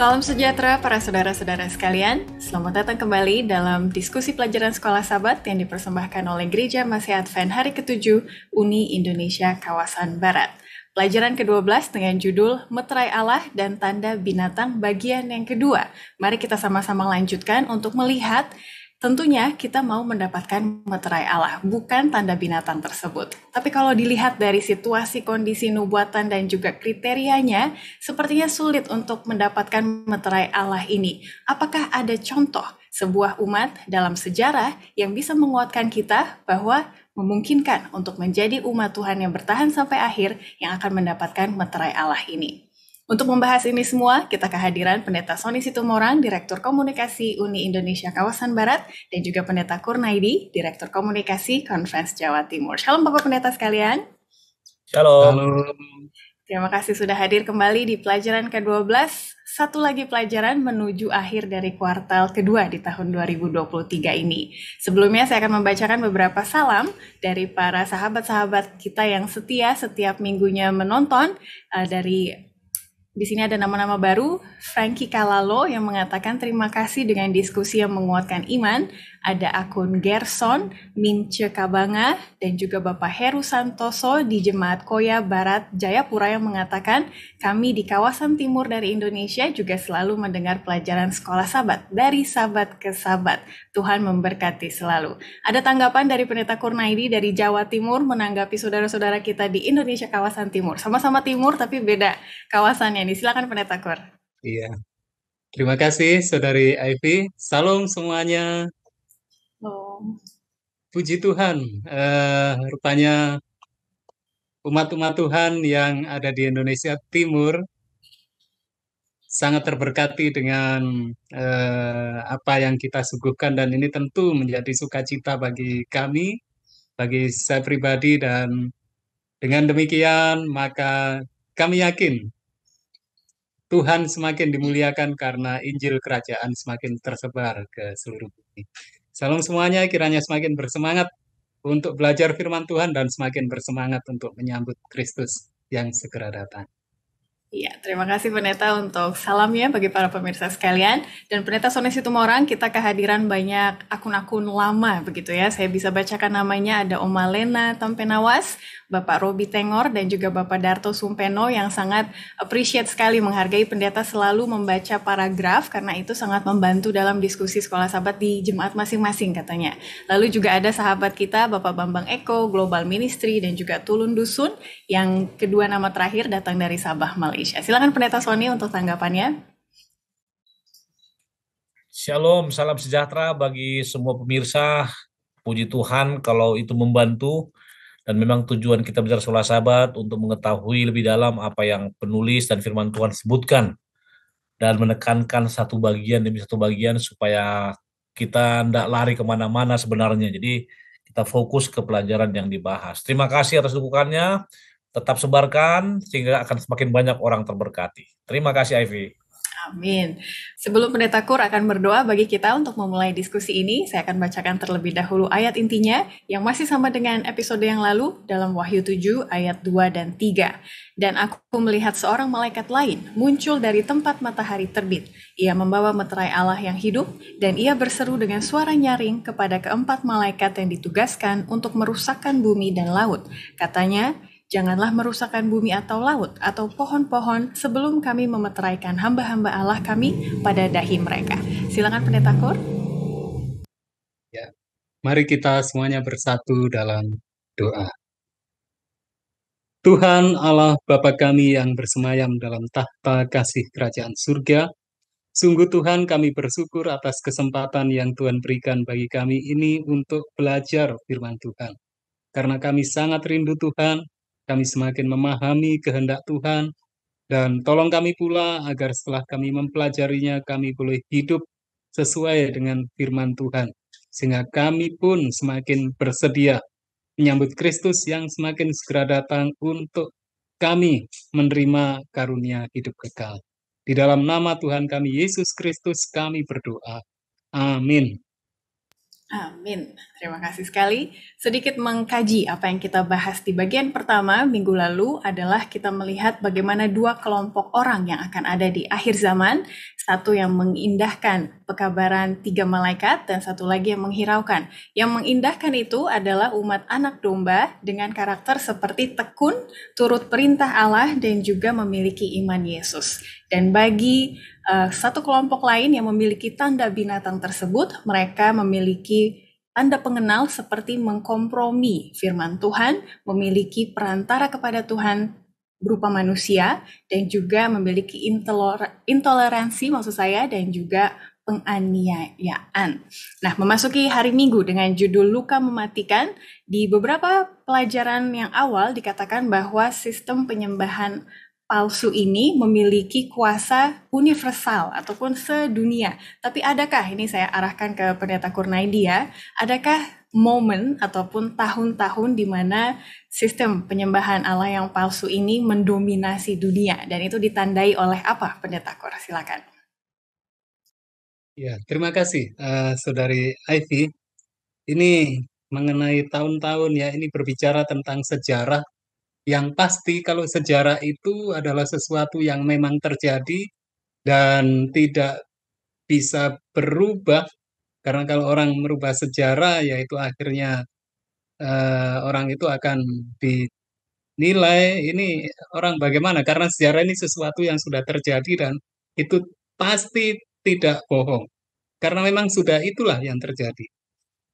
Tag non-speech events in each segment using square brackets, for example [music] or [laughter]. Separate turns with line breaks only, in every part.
Salam sejahtera para saudara-saudara sekalian. Selamat datang kembali dalam diskusi pelajaran sekolah sabat yang dipersembahkan oleh Gereja Masih Advent hari ke-7 Uni Indonesia Kawasan Barat. Pelajaran ke-12 dengan judul Meterai Allah dan Tanda Binatang bagian yang kedua. Mari kita sama-sama lanjutkan untuk melihat Tentunya kita mau mendapatkan meterai Allah, bukan tanda binatang tersebut. Tapi kalau dilihat dari situasi, kondisi nubuatan, dan juga kriterianya, sepertinya sulit untuk mendapatkan meterai Allah ini. Apakah ada contoh sebuah umat dalam sejarah yang bisa menguatkan kita bahwa memungkinkan untuk menjadi umat Tuhan yang bertahan sampai akhir yang akan mendapatkan meterai Allah ini? Untuk membahas ini semua, kita kehadiran Pendeta Sony Situmorang, Direktur Komunikasi Uni Indonesia Kawasan Barat, dan juga Pendeta Kurnaidi, Direktur Komunikasi Conference Jawa Timur. Shalom Bapak Pendeta sekalian.
Shalom. Halo.
Terima kasih sudah hadir kembali di pelajaran ke-12. Satu lagi pelajaran menuju akhir dari kuartal kedua di tahun 2023 ini. Sebelumnya saya akan membacakan beberapa salam dari para sahabat-sahabat kita yang setia setiap minggunya menonton eh, dari di sini ada nama-nama baru, Frankie Kalalo yang mengatakan terima kasih dengan diskusi yang menguatkan iman ada akun Gerson, Mince Kabanga, dan juga Bapak Heru Santoso di Jemaat Koya Barat Jayapura yang mengatakan, kami di kawasan timur dari Indonesia juga selalu mendengar pelajaran sekolah sabat, dari sabat ke sabat. Tuhan memberkati selalu. Ada tanggapan dari Pendeta Kurnaidi dari Jawa Timur menanggapi saudara-saudara kita di Indonesia kawasan timur. Sama-sama timur tapi beda kawasannya nih. Silakan Pendeta Kur.
Iya, Terima kasih, Saudari Ivy. Salam semuanya puji Tuhan, uh, rupanya umat-umat Tuhan yang ada di Indonesia Timur sangat terberkati dengan uh, apa yang kita suguhkan dan ini tentu menjadi sukacita bagi kami, bagi saya pribadi dan dengan demikian maka kami yakin Tuhan semakin dimuliakan karena Injil kerajaan semakin tersebar ke seluruh dunia. Salam semuanya, kiranya semakin bersemangat untuk belajar firman Tuhan dan semakin bersemangat untuk menyambut Kristus yang segera datang.
Iya, terima kasih Pendeta untuk salamnya bagi para pemirsa sekalian. Dan Pendeta itu orang kita kehadiran banyak akun-akun lama begitu ya. Saya bisa bacakan namanya ada Oma Lena Tampenawas, Bapak Robi Tengor dan juga Bapak Darto Sumpeno yang sangat appreciate sekali menghargai pendeta selalu membaca paragraf karena itu sangat membantu dalam diskusi sekolah sahabat di jemaat masing-masing katanya. Lalu juga ada sahabat kita Bapak Bambang Eko, Global Ministry dan juga Tulun Dusun yang kedua nama terakhir datang dari Sabah, Malaysia. Silakan Pendeta Sony untuk tanggapannya.
Shalom, salam sejahtera bagi semua pemirsa. Puji Tuhan kalau itu membantu dan memang tujuan kita belajar sekolah sahabat untuk mengetahui lebih dalam apa yang penulis dan firman Tuhan sebutkan dan menekankan satu bagian demi satu bagian supaya kita tidak lari kemana-mana sebenarnya. Jadi kita fokus ke pelajaran yang dibahas. Terima kasih atas dukungannya. Tetap sebarkan sehingga akan semakin banyak orang terberkati. Terima kasih Ivy.
Amin. Sebelum Pendeta Kur akan berdoa bagi kita untuk memulai diskusi ini, saya akan bacakan terlebih dahulu ayat intinya yang masih sama dengan episode yang lalu dalam Wahyu 7 ayat 2 dan 3. Dan aku melihat seorang malaikat lain muncul dari tempat matahari terbit. Ia membawa meterai Allah yang hidup dan ia berseru dengan suara nyaring kepada keempat malaikat yang ditugaskan untuk merusakkan bumi dan laut. Katanya, Janganlah merusakkan bumi atau laut atau pohon-pohon sebelum kami memeteraikan hamba-hamba Allah kami pada dahi mereka. Silakan Pendeta Kur.
Ya. Mari kita semuanya bersatu dalam doa. Tuhan Allah Bapa kami yang bersemayam dalam tahta kasih kerajaan surga, sungguh Tuhan kami bersyukur atas kesempatan yang Tuhan berikan bagi kami ini untuk belajar firman Tuhan. Karena kami sangat rindu Tuhan, kami semakin memahami kehendak Tuhan, dan tolong kami pula agar setelah kami mempelajarinya, kami boleh hidup sesuai dengan firman Tuhan, sehingga kami pun semakin bersedia menyambut Kristus yang semakin segera datang untuk kami menerima karunia hidup kekal. Di dalam nama Tuhan kami Yesus Kristus, kami berdoa. Amin.
Amin. Terima kasih sekali. Sedikit mengkaji apa yang kita bahas di bagian pertama minggu lalu adalah kita melihat bagaimana dua kelompok orang yang akan ada di akhir zaman. Satu yang mengindahkan pekabaran tiga malaikat dan satu lagi yang menghiraukan. Yang mengindahkan itu adalah umat anak domba dengan karakter seperti tekun, turut perintah Allah dan juga memiliki iman Yesus. Dan bagi uh, satu kelompok lain yang memiliki tanda binatang tersebut, mereka memiliki tanda pengenal seperti mengkompromi firman Tuhan, memiliki perantara kepada Tuhan berupa manusia, dan juga memiliki intoleransi maksud saya, dan juga penganiayaan. Nah, memasuki hari Minggu dengan judul Luka Mematikan, di beberapa pelajaran yang awal dikatakan bahwa sistem penyembahan palsu ini memiliki kuasa universal ataupun sedunia. Tapi adakah ini saya arahkan ke Pendeta Kurnaidi ya? Adakah momen ataupun tahun-tahun di mana sistem penyembahan Allah yang palsu ini mendominasi dunia dan itu ditandai oleh apa Pendeta Kur? Silakan.
Ya, terima kasih uh, Saudari Ivy. Ini mengenai tahun-tahun ya, ini berbicara tentang sejarah yang pasti kalau sejarah itu adalah sesuatu yang memang terjadi dan tidak bisa berubah karena kalau orang merubah sejarah yaitu akhirnya eh, orang itu akan dinilai ini orang bagaimana karena sejarah ini sesuatu yang sudah terjadi dan itu pasti tidak bohong. Karena memang sudah itulah yang terjadi.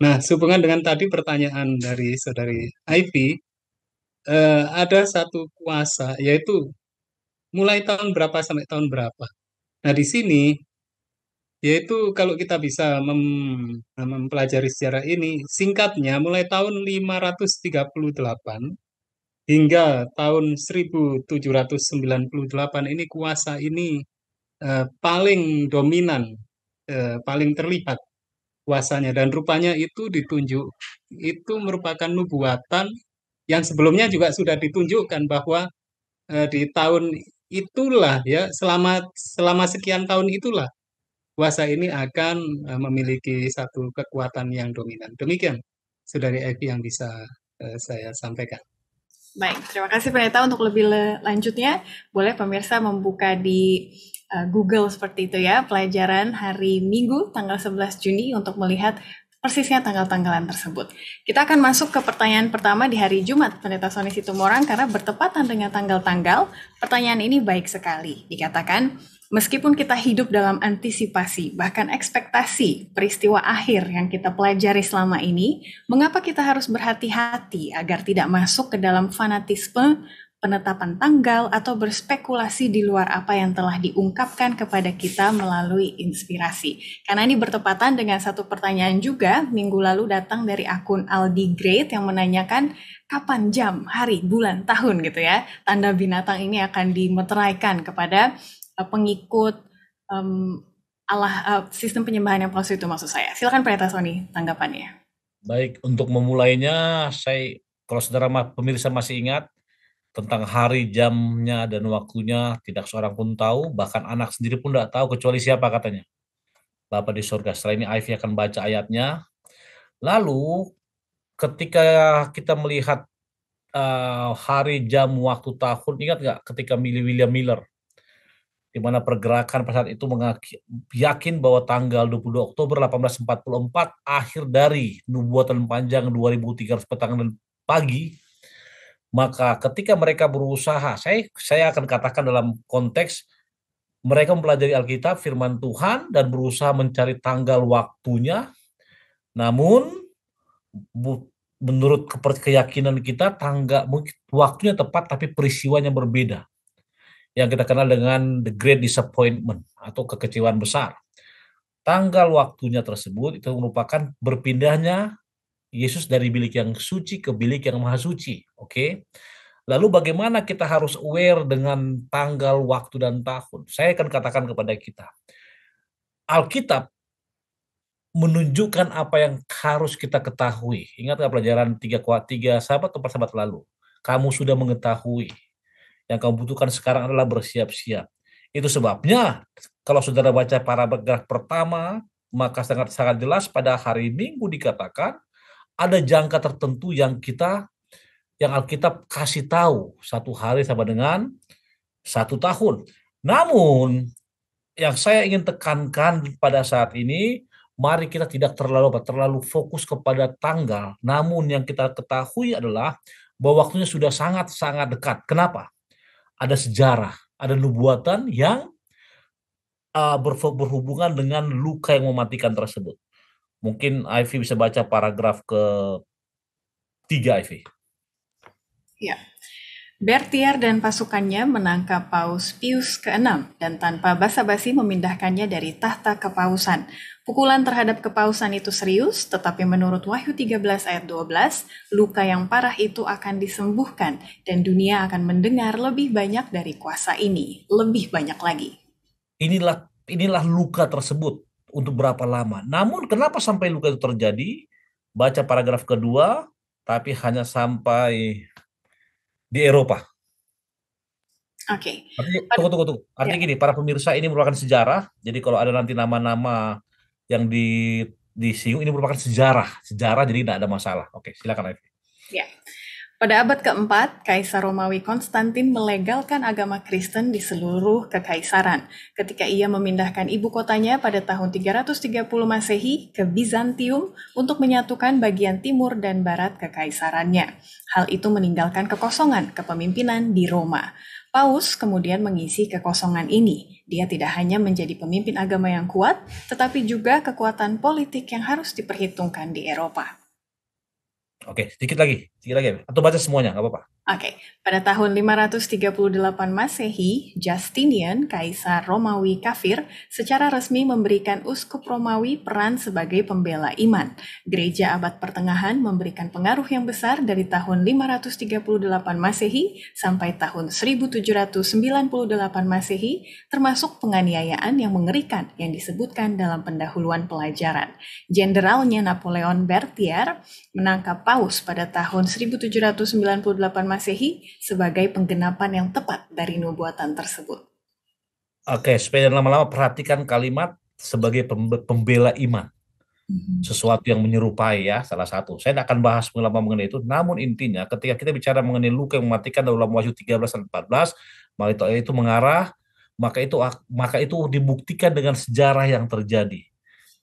Nah, sehubungan dengan tadi pertanyaan dari saudari Ivy eh, ada satu kuasa yaitu mulai tahun berapa sampai tahun berapa. Nah, di sini yaitu kalau kita bisa mem mempelajari sejarah ini, singkatnya mulai tahun 538 hingga tahun 1798 ini kuasa ini eh, paling dominan, eh, paling terlihat kuasanya dan rupanya itu ditunjuk itu merupakan nubuatan yang sebelumnya juga sudah ditunjukkan bahwa e, di tahun itulah ya selama selama sekian tahun itulah puasa ini akan e, memiliki satu kekuatan yang dominan. Demikian saudari Evi yang bisa e, saya sampaikan.
Baik, terima kasih pendeta untuk lebih lanjutnya. Boleh pemirsa membuka di Google seperti itu ya, pelajaran hari Minggu tanggal 11 Juni untuk melihat persisnya tanggal-tanggalan tersebut. Kita akan masuk ke pertanyaan pertama di hari Jumat Pendeta Sonis Situmorang karena bertepatan dengan tanggal-tanggal, pertanyaan ini baik sekali. Dikatakan, meskipun kita hidup dalam antisipasi, bahkan ekspektasi peristiwa akhir yang kita pelajari selama ini, mengapa kita harus berhati-hati agar tidak masuk ke dalam fanatisme penetapan tanggal, atau berspekulasi di luar apa yang telah diungkapkan kepada kita melalui inspirasi. Karena ini bertepatan dengan satu pertanyaan juga minggu lalu datang dari akun Aldi Great yang menanyakan kapan jam, hari, bulan, tahun gitu ya. Tanda binatang ini akan dimeteraikan kepada eh, pengikut um, Allah uh, sistem penyembahan yang palsu itu maksud saya. Silakan Pendeta Sony tanggapannya.
Baik, untuk memulainya saya kalau saudara pemirsa masih ingat tentang hari, jamnya, dan waktunya tidak seorang pun tahu, bahkan anak sendiri pun tidak tahu kecuali siapa katanya. Bapak di surga. Setelah ini Ivy akan baca ayatnya. Lalu ketika kita melihat uh, hari, jam, waktu, tahun, ingat nggak ketika William Miller, di mana pergerakan pada saat itu yakin bahwa tanggal 22 Oktober 1844 akhir dari nubuatan panjang 2300 petang dan pagi maka ketika mereka berusaha, saya saya akan katakan dalam konteks mereka mempelajari Alkitab, firman Tuhan dan berusaha mencari tanggal waktunya. Namun bu, menurut keyakinan kita tanggal waktunya tepat tapi peristiwanya berbeda. Yang kita kenal dengan the great disappointment atau kekecewaan besar. Tanggal waktunya tersebut itu merupakan berpindahnya Yesus dari bilik yang suci ke bilik yang maha suci. Oke. Okay? Lalu bagaimana kita harus aware dengan tanggal, waktu, dan tahun? Saya akan katakan kepada kita. Alkitab menunjukkan apa yang harus kita ketahui. Ingatlah pelajaran 3 kuat 3 sahabat atau sahabat lalu? Kamu sudah mengetahui. Yang kamu butuhkan sekarang adalah bersiap-siap. Itu sebabnya kalau saudara baca paragraf pertama, maka sangat-sangat jelas pada hari Minggu dikatakan ada jangka tertentu yang kita yang Alkitab kasih tahu satu hari sama dengan satu tahun. Namun yang saya ingin tekankan pada saat ini, mari kita tidak terlalu terlalu fokus kepada tanggal. Namun yang kita ketahui adalah bahwa waktunya sudah sangat-sangat dekat. Kenapa? Ada sejarah, ada nubuatan yang uh, berhubungan dengan luka yang mematikan tersebut. Mungkin Ivy bisa baca paragraf ke tiga Ivy.
Ya. Bertier dan pasukannya menangkap Paus Pius ke-6 dan tanpa basa-basi memindahkannya dari tahta kepausan. Pukulan terhadap kepausan itu serius, tetapi menurut Wahyu 13 ayat 12, luka yang parah itu akan disembuhkan dan dunia akan mendengar lebih banyak dari kuasa ini, lebih banyak lagi.
Inilah inilah luka tersebut untuk berapa lama. Namun kenapa sampai luka itu terjadi? Baca paragraf kedua, tapi hanya sampai di Eropa. Oke. Okay. Tunggu, tunggu, tunggu. Artinya ya. gini, para pemirsa ini merupakan sejarah. Jadi kalau ada nanti nama-nama yang di di Siung ini merupakan sejarah, sejarah jadi tidak ada masalah. Oke, silakan Evi.
Ya. Pada abad keempat, Kaisar Romawi Konstantin melegalkan agama Kristen di seluruh kekaisaran ketika ia memindahkan ibu kotanya pada tahun 330 Masehi ke Bizantium untuk menyatukan bagian timur dan barat kekaisarannya. Hal itu meninggalkan kekosongan kepemimpinan di Roma. Paus kemudian mengisi kekosongan ini. Dia tidak hanya menjadi pemimpin agama yang kuat, tetapi juga kekuatan politik yang harus diperhitungkan di Eropa.
Oke, sedikit lagi kira-kira atau baca semuanya nggak apa-apa.
Oke, okay. pada tahun 538 Masehi, Justinian, kaisar Romawi kafir, secara resmi memberikan uskup Romawi peran sebagai pembela iman. Gereja abad pertengahan memberikan pengaruh yang besar dari tahun 538 Masehi sampai tahun 1798 Masehi, termasuk penganiayaan yang mengerikan yang disebutkan dalam pendahuluan pelajaran. Jenderalnya Napoleon Berthier menangkap paus pada tahun 1798 Masehi sebagai penggenapan yang tepat dari nubuatan tersebut.
Oke, supaya lama-lama perhatikan kalimat sebagai pembela iman. Mm-hmm. Sesuatu yang menyerupai ya, salah satu. Saya tidak akan bahas lama mengenai itu, namun intinya ketika kita bicara mengenai luka yang mematikan dalam Wahyu 13 dan 14, maka itu mengarah, maka itu maka itu dibuktikan dengan sejarah yang terjadi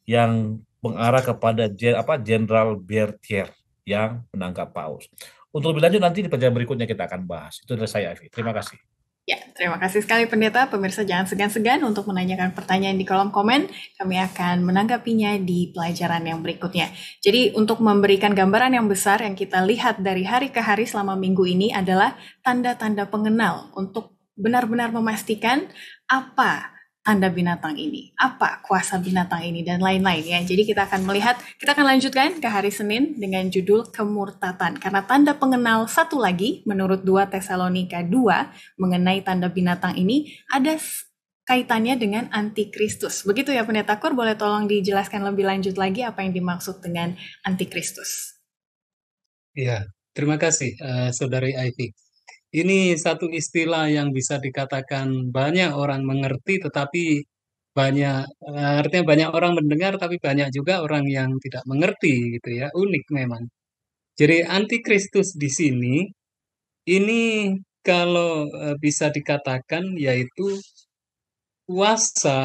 yang mengarah kepada apa Jenderal Berthier yang menangkap paus. Untuk lebih lanjut nanti di pelajaran berikutnya kita akan bahas. Itu dari saya, Evi. Terima kasih.
Ya, terima kasih sekali pendeta. Pemirsa jangan segan-segan untuk menanyakan pertanyaan di kolom komen. Kami akan menanggapinya di pelajaran yang berikutnya. Jadi untuk memberikan gambaran yang besar yang kita lihat dari hari ke hari selama minggu ini adalah tanda-tanda pengenal untuk benar-benar memastikan apa tanda binatang ini, apa kuasa binatang ini, dan lain-lain ya. Jadi kita akan melihat, kita akan lanjutkan ke hari Senin dengan judul kemurtatan. Karena tanda pengenal satu lagi, menurut 2 Tesalonika 2, mengenai tanda binatang ini, ada kaitannya dengan antikristus. Begitu ya Pendeta Kur, boleh tolong dijelaskan lebih lanjut lagi apa yang dimaksud dengan antikristus?
Iya, terima kasih uh, Saudari Ivy ini satu istilah yang bisa dikatakan banyak orang mengerti, tetapi banyak eh, artinya banyak orang mendengar, tapi banyak juga orang yang tidak mengerti gitu ya. Unik memang. Jadi antikristus di sini ini kalau eh, bisa dikatakan yaitu kuasa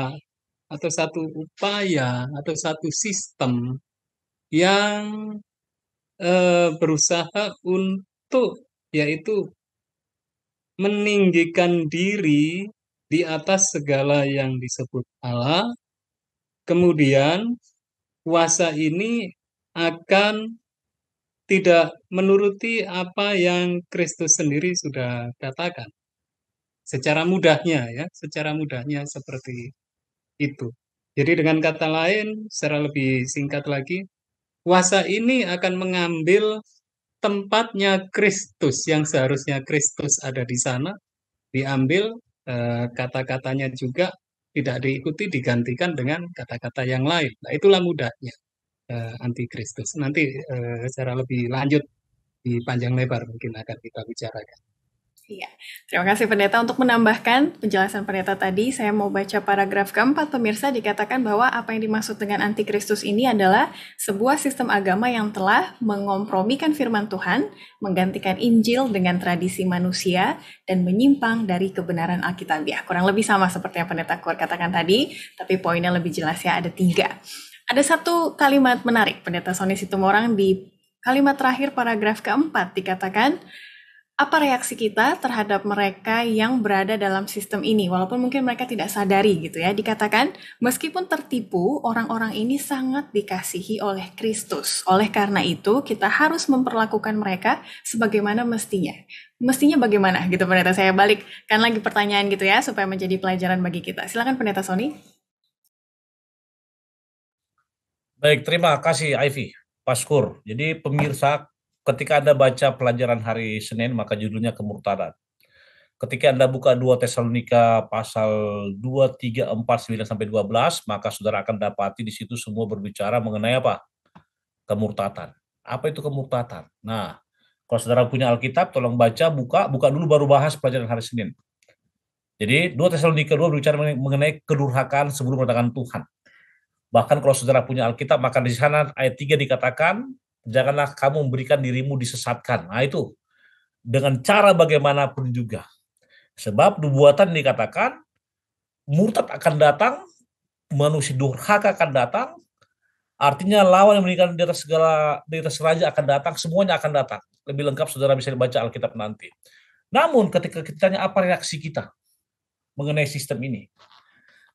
atau satu upaya atau satu sistem yang e, berusaha untuk yaitu meninggikan diri di atas segala yang disebut Allah. Kemudian puasa ini akan tidak menuruti apa yang Kristus sendiri sudah katakan. Secara mudahnya ya, secara mudahnya seperti itu. Jadi dengan kata lain, secara lebih singkat lagi, puasa ini akan mengambil tempatnya Kristus yang seharusnya Kristus ada di sana diambil eh, kata-katanya juga tidak diikuti digantikan dengan kata-kata yang lain. Nah, itulah mudahnya eh, antikristus. Nanti eh, secara lebih lanjut di panjang lebar mungkin akan kita bicarakan.
Iya. Terima kasih pendeta untuk menambahkan penjelasan pendeta tadi. Saya mau baca paragraf keempat pemirsa dikatakan bahwa apa yang dimaksud dengan antikristus ini adalah sebuah sistem agama yang telah mengompromikan firman Tuhan, menggantikan Injil dengan tradisi manusia dan menyimpang dari kebenaran Alkitabiah. Kurang lebih sama seperti yang pendeta Kuat katakan tadi, tapi poinnya lebih jelas ya ada tiga. Ada satu kalimat menarik pendeta Sony orang di kalimat terakhir paragraf keempat dikatakan apa reaksi kita terhadap mereka yang berada dalam sistem ini walaupun mungkin mereka tidak sadari gitu ya dikatakan meskipun tertipu orang-orang ini sangat dikasihi oleh Kristus oleh karena itu kita harus memperlakukan mereka sebagaimana mestinya mestinya bagaimana gitu pendeta saya balik kan lagi pertanyaan gitu ya supaya menjadi pelajaran bagi kita silakan pendeta Sony
baik terima kasih Ivy Paskur jadi pemirsa Ketika Anda baca pelajaran hari Senin, maka judulnya kemurtadan. Ketika Anda buka 2 Tesalonika pasal 2, 3, 4, 9, sampai 12, maka saudara akan dapati di situ semua berbicara mengenai apa? kemurtadan. Apa itu kemurtadan? Nah, kalau saudara punya Alkitab, tolong baca, buka, buka dulu baru bahas pelajaran hari Senin. Jadi 2 Tesalonika 2 berbicara mengenai kedurhakan sebelum kedatangan Tuhan. Bahkan kalau saudara punya Alkitab, maka di sana ayat 3 dikatakan, janganlah kamu memberikan dirimu disesatkan. Nah itu dengan cara bagaimanapun juga. Sebab nubuatan dikatakan murtad akan datang, manusia durhaka akan datang, artinya lawan yang memberikan di atas segala di atas raja akan datang, semuanya akan datang. Lebih lengkap saudara bisa dibaca Alkitab nanti. Namun ketika kita tanya apa reaksi kita mengenai sistem ini.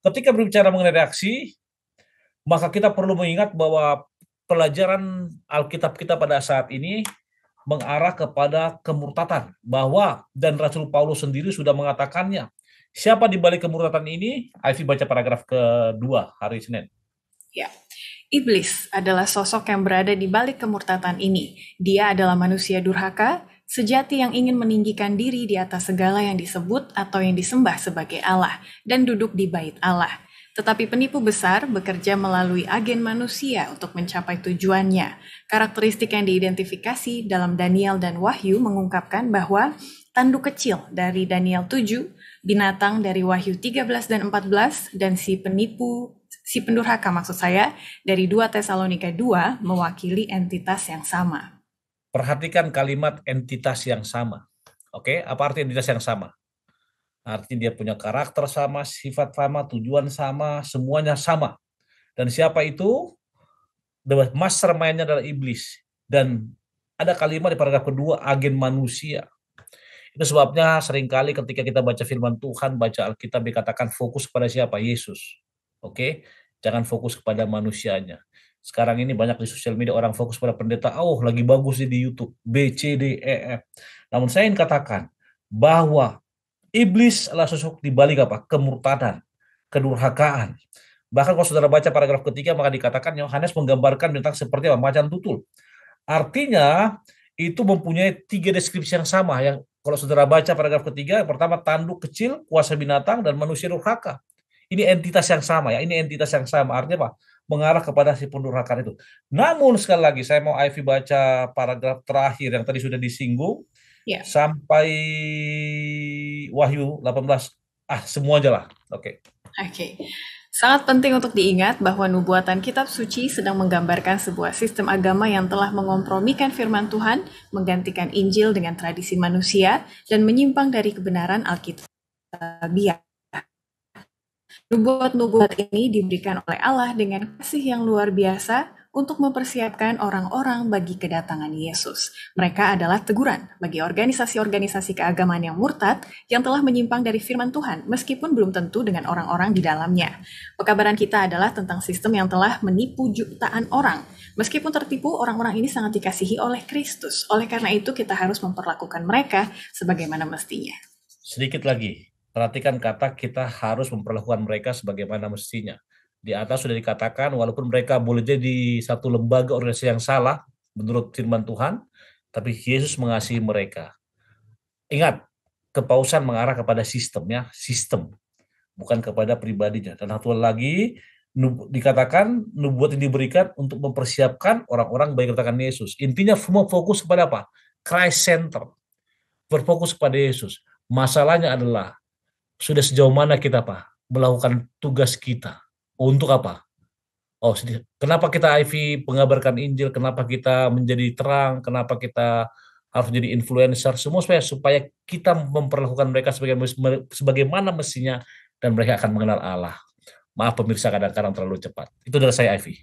Ketika berbicara mengenai reaksi, maka kita perlu mengingat bahwa pelajaran Alkitab kita pada saat ini mengarah kepada kemurtatan bahwa dan Rasul Paulus sendiri sudah mengatakannya. Siapa di balik kemurtatan ini? Aifi baca paragraf kedua hari Senin.
Ya. Iblis adalah sosok yang berada di balik kemurtatan ini. Dia adalah manusia durhaka, sejati yang ingin meninggikan diri di atas segala yang disebut atau yang disembah sebagai Allah dan duduk di bait Allah. Tetapi penipu besar bekerja melalui agen manusia untuk mencapai tujuannya. Karakteristik yang diidentifikasi dalam Daniel dan Wahyu mengungkapkan bahwa tanduk kecil dari Daniel 7, binatang dari Wahyu 13 dan 14, dan si penipu, si pendurhaka maksud saya, dari dua Tesalonika 2 mewakili entitas yang sama.
Perhatikan kalimat entitas yang sama. Oke, apa arti entitas yang sama? Artinya dia punya karakter sama, sifat sama, tujuan sama, semuanya sama. Dan siapa itu? The mastermind adalah iblis. Dan ada kalimat di paragraf kedua, agen manusia. Itu sebabnya seringkali ketika kita baca firman Tuhan, baca Alkitab dikatakan fokus kepada siapa? Yesus. Oke? Jangan fokus kepada manusianya. Sekarang ini banyak di sosial media orang fokus pada pendeta, oh lagi bagus sih di YouTube, B, C, D, E, F. Namun saya ingin katakan bahwa Iblis adalah sosok di balik apa? Kemurtadan, kedurhakaan. Bahkan kalau saudara baca paragraf ketiga maka dikatakan Yohanes menggambarkan tentang seperti apa? macan tutul. Artinya itu mempunyai tiga deskripsi yang sama yang kalau saudara baca paragraf ketiga, pertama tanduk kecil, kuasa binatang, dan manusia durhaka. Ini entitas yang sama ya, ini entitas yang sama. Artinya apa? Mengarah kepada si pendurhaka itu. Namun sekali lagi saya mau Ivy baca paragraf terakhir yang tadi sudah disinggung, yeah. sampai Wahyu 18? Ah, semua aja lah. Oke.
Okay. Oke. Okay. Sangat penting untuk diingat bahwa nubuatan kitab suci sedang menggambarkan sebuah sistem agama yang telah mengompromikan firman Tuhan, menggantikan Injil dengan tradisi manusia, dan menyimpang dari kebenaran Alkitab. Nubuat-nubuat ini diberikan oleh Allah dengan kasih yang luar biasa untuk mempersiapkan orang-orang bagi kedatangan Yesus. Mereka adalah teguran bagi organisasi-organisasi keagamaan yang murtad yang telah menyimpang dari firman Tuhan, meskipun belum tentu dengan orang-orang di dalamnya. Pekabaran kita adalah tentang sistem yang telah menipu jutaan orang. Meskipun tertipu, orang-orang ini sangat dikasihi oleh Kristus. Oleh karena itu, kita harus memperlakukan mereka sebagaimana mestinya.
Sedikit lagi, perhatikan kata kita harus memperlakukan mereka sebagaimana mestinya. Di atas sudah dikatakan walaupun mereka boleh jadi satu lembaga organisasi yang salah menurut firman Tuhan, tapi Yesus mengasihi mereka. Ingat, kepausan mengarah kepada sistem ya, sistem bukan kepada pribadinya. Dan satu lagi dikatakan nubuat ini diberikan untuk mempersiapkan orang-orang baik katakan Yesus. Intinya semua fokus kepada apa? Christ Center. Berfokus kepada Yesus. Masalahnya adalah sudah sejauh mana kita Pak melakukan tugas kita untuk apa? Oh, kenapa kita IV mengabarkan Injil? Kenapa kita menjadi terang? Kenapa kita harus jadi influencer? Semua supaya supaya kita memperlakukan mereka sebagai sebagaimana mestinya dan mereka akan mengenal Allah. Maaf pemirsa kadang-kadang terlalu cepat. Itu dari saya IV.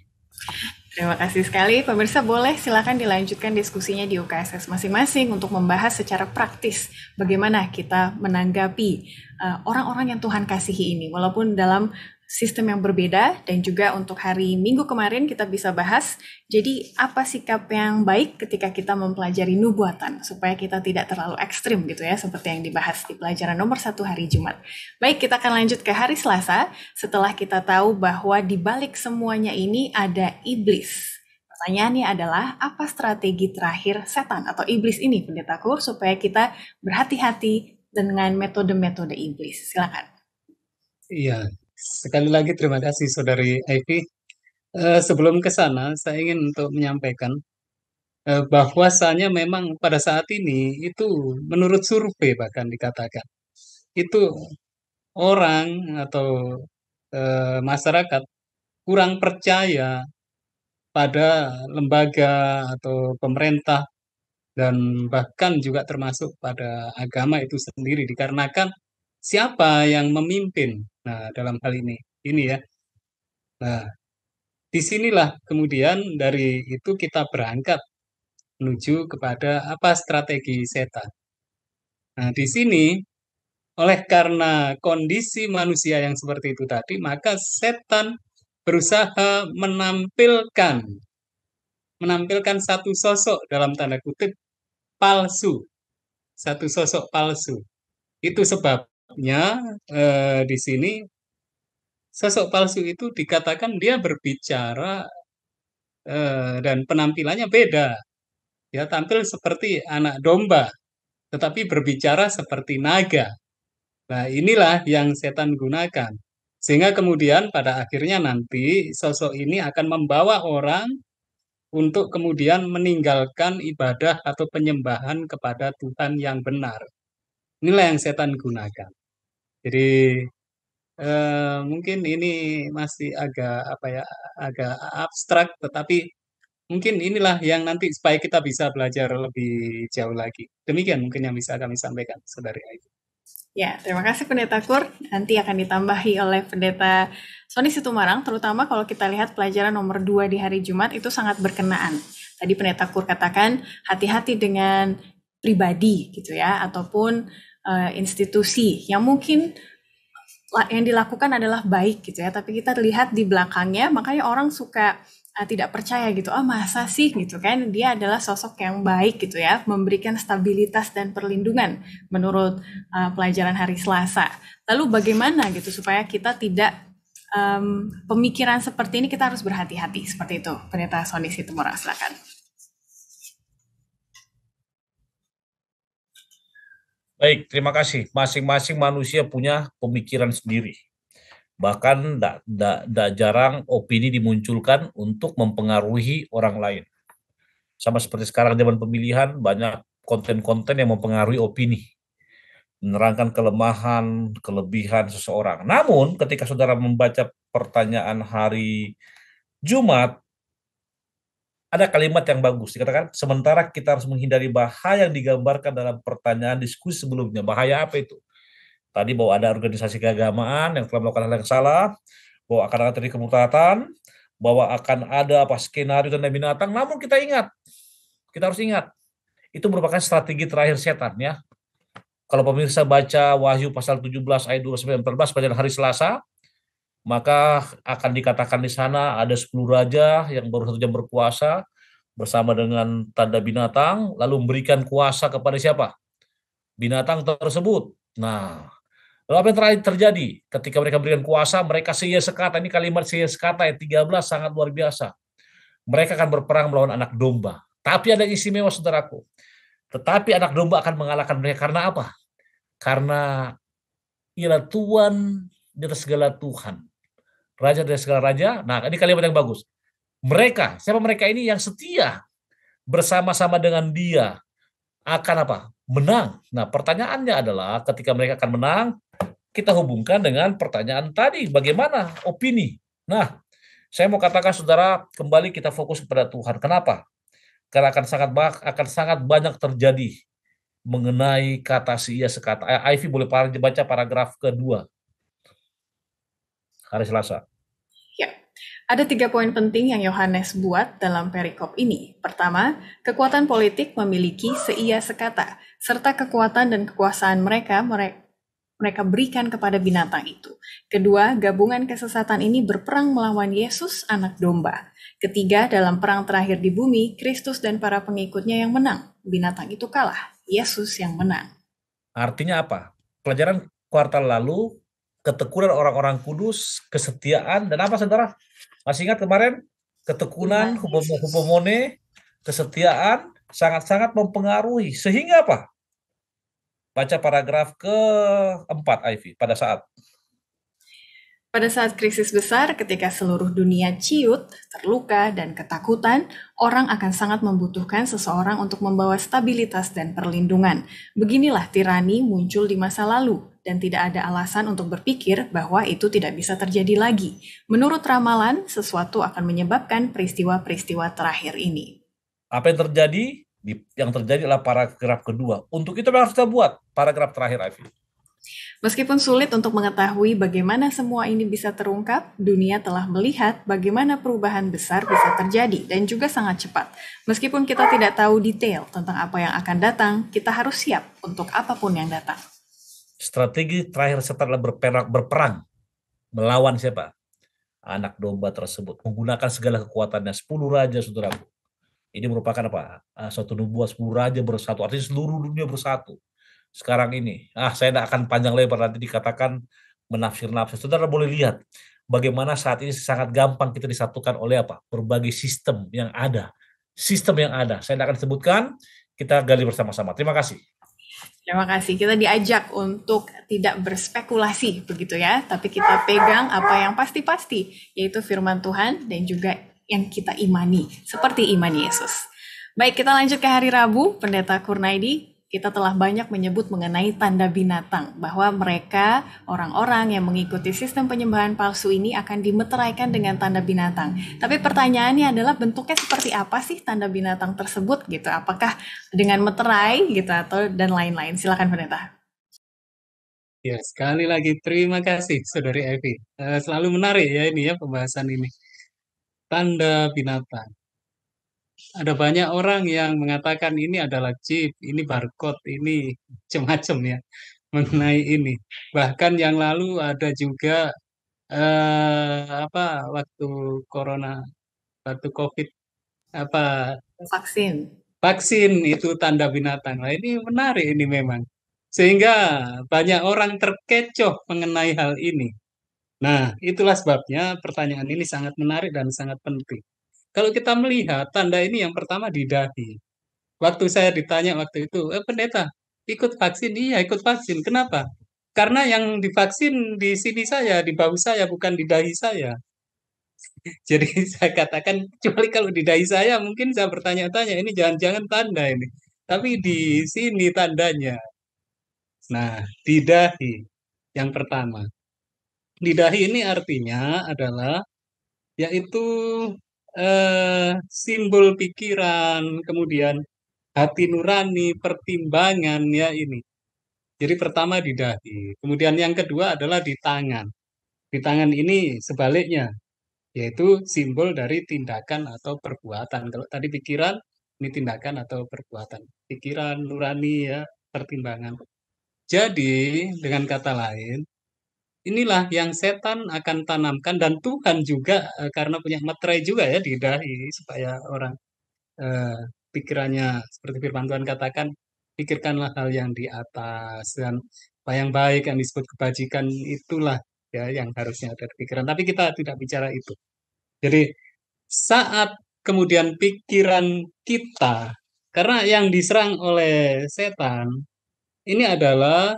Terima kasih sekali. Pemirsa boleh silakan dilanjutkan diskusinya di UKSS masing-masing untuk membahas secara praktis bagaimana kita menanggapi eh, orang-orang orang -orang yang Tuhan kasihi ini. Walaupun dalam sistem yang berbeda dan juga untuk hari Minggu kemarin kita bisa bahas jadi apa sikap yang baik ketika kita mempelajari nubuatan supaya kita tidak terlalu ekstrim gitu ya seperti yang dibahas di pelajaran nomor satu hari Jumat. Baik kita akan lanjut ke hari Selasa setelah kita tahu bahwa di balik semuanya ini ada iblis. Pertanyaannya adalah apa strategi terakhir setan atau iblis ini pendeta kur supaya kita berhati-hati dengan metode-metode iblis. Silakan.
Iya, Sekali lagi terima kasih Saudari Ivy. Uh, eh, sebelum ke sana, saya ingin untuk menyampaikan uh, bahwasanya memang pada saat ini itu menurut survei bahkan dikatakan itu orang atau uh, masyarakat kurang percaya pada lembaga atau pemerintah dan bahkan juga termasuk pada agama itu sendiri dikarenakan siapa yang memimpin. Nah, dalam hal ini ini ya. Nah, disinilah kemudian dari itu kita berangkat menuju kepada apa strategi setan. Nah, di sini oleh karena kondisi manusia yang seperti itu tadi, maka setan berusaha menampilkan menampilkan satu sosok dalam tanda kutip palsu. Satu sosok palsu. Itu sebab Nya eh, di sini sosok palsu itu dikatakan dia berbicara, eh, dan penampilannya beda. ya tampil seperti anak domba, tetapi berbicara seperti naga. Nah, inilah yang setan gunakan. Sehingga kemudian pada akhirnya nanti sosok ini akan membawa orang untuk kemudian meninggalkan ibadah atau penyembahan kepada Tuhan yang benar. Inilah yang setan gunakan. Jadi, uh, mungkin ini masih agak apa ya, agak abstrak tetapi mungkin inilah yang nanti supaya kita bisa belajar lebih jauh lagi. Demikian mungkin yang bisa kami sampaikan, Saudari Ayu.
Ya, terima kasih Pendeta Kur. Nanti akan ditambahi oleh Pendeta Sony Situmarang, terutama kalau kita lihat pelajaran nomor 2 di hari Jumat itu sangat berkenaan. Tadi Pendeta Kur katakan, hati-hati dengan pribadi gitu ya, ataupun uh, institusi yang mungkin eh, yang dilakukan adalah baik gitu ya, tapi kita lihat di belakangnya makanya orang suka uh, tidak percaya gitu, ah oh, masa sih gitu kan dia adalah sosok yang baik gitu ya, memberikan stabilitas dan perlindungan menurut uh, pelajaran hari Selasa. Lalu bagaimana gitu supaya kita tidak um, pemikiran seperti ini kita harus berhati-hati seperti itu, Pendeta Sonis itu merasakan.
Baik, terima kasih. Masing-masing manusia punya pemikiran sendiri. Bahkan tidak jarang opini dimunculkan untuk mempengaruhi orang lain. Sama seperti sekarang zaman pemilihan, banyak konten-konten yang mempengaruhi opini. Menerangkan kelemahan, kelebihan seseorang. Namun ketika saudara membaca pertanyaan hari Jumat, ada kalimat yang bagus dikatakan sementara kita harus menghindari bahaya yang digambarkan dalam pertanyaan diskusi sebelumnya. Bahaya apa itu? Tadi bahwa ada organisasi keagamaan yang telah melakukan hal yang salah, bahwa akan ada terjadi kemurtatan, bahwa akan ada apa skenario dan binatang. Namun kita ingat, kita harus ingat, itu merupakan strategi terakhir setan ya. Kalau pemirsa baca Wahyu pasal 17 ayat 29 14 pada hari Selasa, maka akan dikatakan di sana ada 10 raja yang baru satu jam berkuasa bersama dengan tanda binatang, lalu memberikan kuasa kepada siapa? Binatang tersebut. Nah, lalu apa yang terakhir terjadi? Ketika mereka berikan kuasa, mereka seia sekata. Ini kalimat seia sekata yang 13 sangat luar biasa. Mereka akan berperang melawan anak domba. Tapi ada istimewa saudaraku. Tetapi anak domba akan mengalahkan mereka karena apa? Karena ialah Tuhan di atas segala Tuhan raja dari segala raja. Nah, ini kalimat yang bagus. Mereka, siapa mereka ini yang setia bersama-sama dengan dia akan apa? Menang. Nah, pertanyaannya adalah ketika mereka akan menang, kita hubungkan dengan pertanyaan tadi, bagaimana opini? Nah, saya mau katakan saudara, kembali kita fokus kepada Tuhan. Kenapa? Karena akan sangat akan sangat banyak terjadi mengenai kata si ia sekata. Eh, Ivy boleh baca paragraf kedua hari Selasa.
Ada tiga poin penting yang Yohanes buat dalam perikop ini. Pertama, kekuatan politik memiliki seia sekata, serta kekuatan dan kekuasaan mereka mereka berikan kepada binatang itu. Kedua, gabungan kesesatan ini berperang melawan Yesus, anak domba. Ketiga, dalam perang terakhir di bumi, Kristus dan para pengikutnya yang menang. Binatang itu kalah, Yesus yang menang.
Artinya apa? Pelajaran kuartal lalu, ketekunan orang-orang kudus, kesetiaan, dan apa saudara? Masih ingat kemarin ketekunan, iya. hubomone, kesetiaan sangat-sangat mempengaruhi. Sehingga apa? Baca paragraf keempat, Ivy, pada saat.
Pada saat krisis besar, ketika seluruh dunia ciut, terluka, dan ketakutan, orang akan sangat membutuhkan seseorang untuk membawa stabilitas dan perlindungan. Beginilah tirani muncul di masa lalu dan tidak ada alasan untuk berpikir bahwa itu tidak bisa terjadi lagi. Menurut ramalan, sesuatu akan menyebabkan peristiwa-peristiwa terakhir ini.
Apa yang terjadi? Yang terjadi adalah paragraf kedua. Untuk itu harus kita buat paragraf terakhir, Avi.
Meskipun sulit untuk mengetahui bagaimana semua ini bisa terungkap, dunia telah melihat bagaimana perubahan besar bisa terjadi dan juga sangat cepat. Meskipun kita tidak tahu detail tentang apa yang akan datang, kita harus siap untuk apapun yang datang
strategi terakhir setelah berperang, berperang melawan siapa? Anak domba tersebut menggunakan segala kekuatannya sepuluh raja saudaraku. Ini merupakan apa? Ah, satu nubuat sepuluh raja bersatu, artinya seluruh dunia bersatu. Sekarang ini, ah saya tidak akan panjang lebar nanti dikatakan menafsir-nafsir. Saudara boleh lihat bagaimana saat ini sangat gampang kita disatukan oleh apa? Berbagai sistem yang ada. Sistem yang ada. Saya tidak akan sebutkan, kita gali bersama-sama. Terima kasih.
Terima kasih. Kita diajak untuk tidak berspekulasi begitu ya, tapi kita pegang apa yang pasti-pasti, yaitu firman Tuhan dan juga yang kita imani, seperti iman Yesus. Baik, kita lanjut ke hari Rabu, Pendeta Kurnaidi kita telah banyak menyebut mengenai tanda binatang, bahwa mereka, orang-orang yang mengikuti sistem penyembahan palsu ini akan dimeteraikan dengan tanda binatang. Tapi pertanyaannya adalah bentuknya seperti apa sih tanda binatang tersebut gitu? Apakah dengan meterai gitu atau dan lain-lain? Silakan pendeta.
Ya, sekali lagi terima kasih Saudari Evi. Eh, selalu menarik ya ini ya pembahasan ini. Tanda binatang ada banyak orang yang mengatakan ini adalah chip, ini barcode, ini macam-macam ya mengenai ini. Bahkan yang lalu ada juga eh, apa waktu corona, waktu covid apa vaksin. Vaksin itu tanda binatang. Nah, ini menarik ini memang. Sehingga banyak orang terkecoh mengenai hal ini. Nah, itulah sebabnya pertanyaan ini sangat menarik dan sangat penting. Kalau kita melihat tanda ini yang pertama di dahi. Waktu saya ditanya waktu itu, eh pendeta, ikut vaksin? Iya, ikut vaksin. Kenapa? Karena yang divaksin di sini saya, di bahu saya, bukan di dahi saya. [laughs] Jadi [laughs] saya katakan, kecuali kalau di dahi saya, mungkin saya bertanya-tanya, ini jangan-jangan tanda ini. Tapi di sini tandanya. Nah, di dahi yang pertama. Di dahi ini artinya adalah yaitu eh, simbol pikiran, kemudian hati nurani, pertimbangan ya ini. Jadi pertama di dahi, kemudian yang kedua adalah di tangan. Di tangan ini sebaliknya, yaitu simbol dari tindakan atau perbuatan. Kalau tadi pikiran, ini tindakan atau perbuatan. Pikiran, nurani, ya, pertimbangan. Jadi dengan kata lain, inilah yang setan akan tanamkan dan Tuhan juga eh, karena punya materai juga ya di dahi supaya orang eh, pikirannya seperti firman Tuhan katakan pikirkanlah hal yang di atas dan apa yang baik yang disebut kebajikan itulah ya yang harusnya ada di pikiran tapi kita tidak bicara itu jadi saat kemudian pikiran kita karena yang diserang oleh setan ini adalah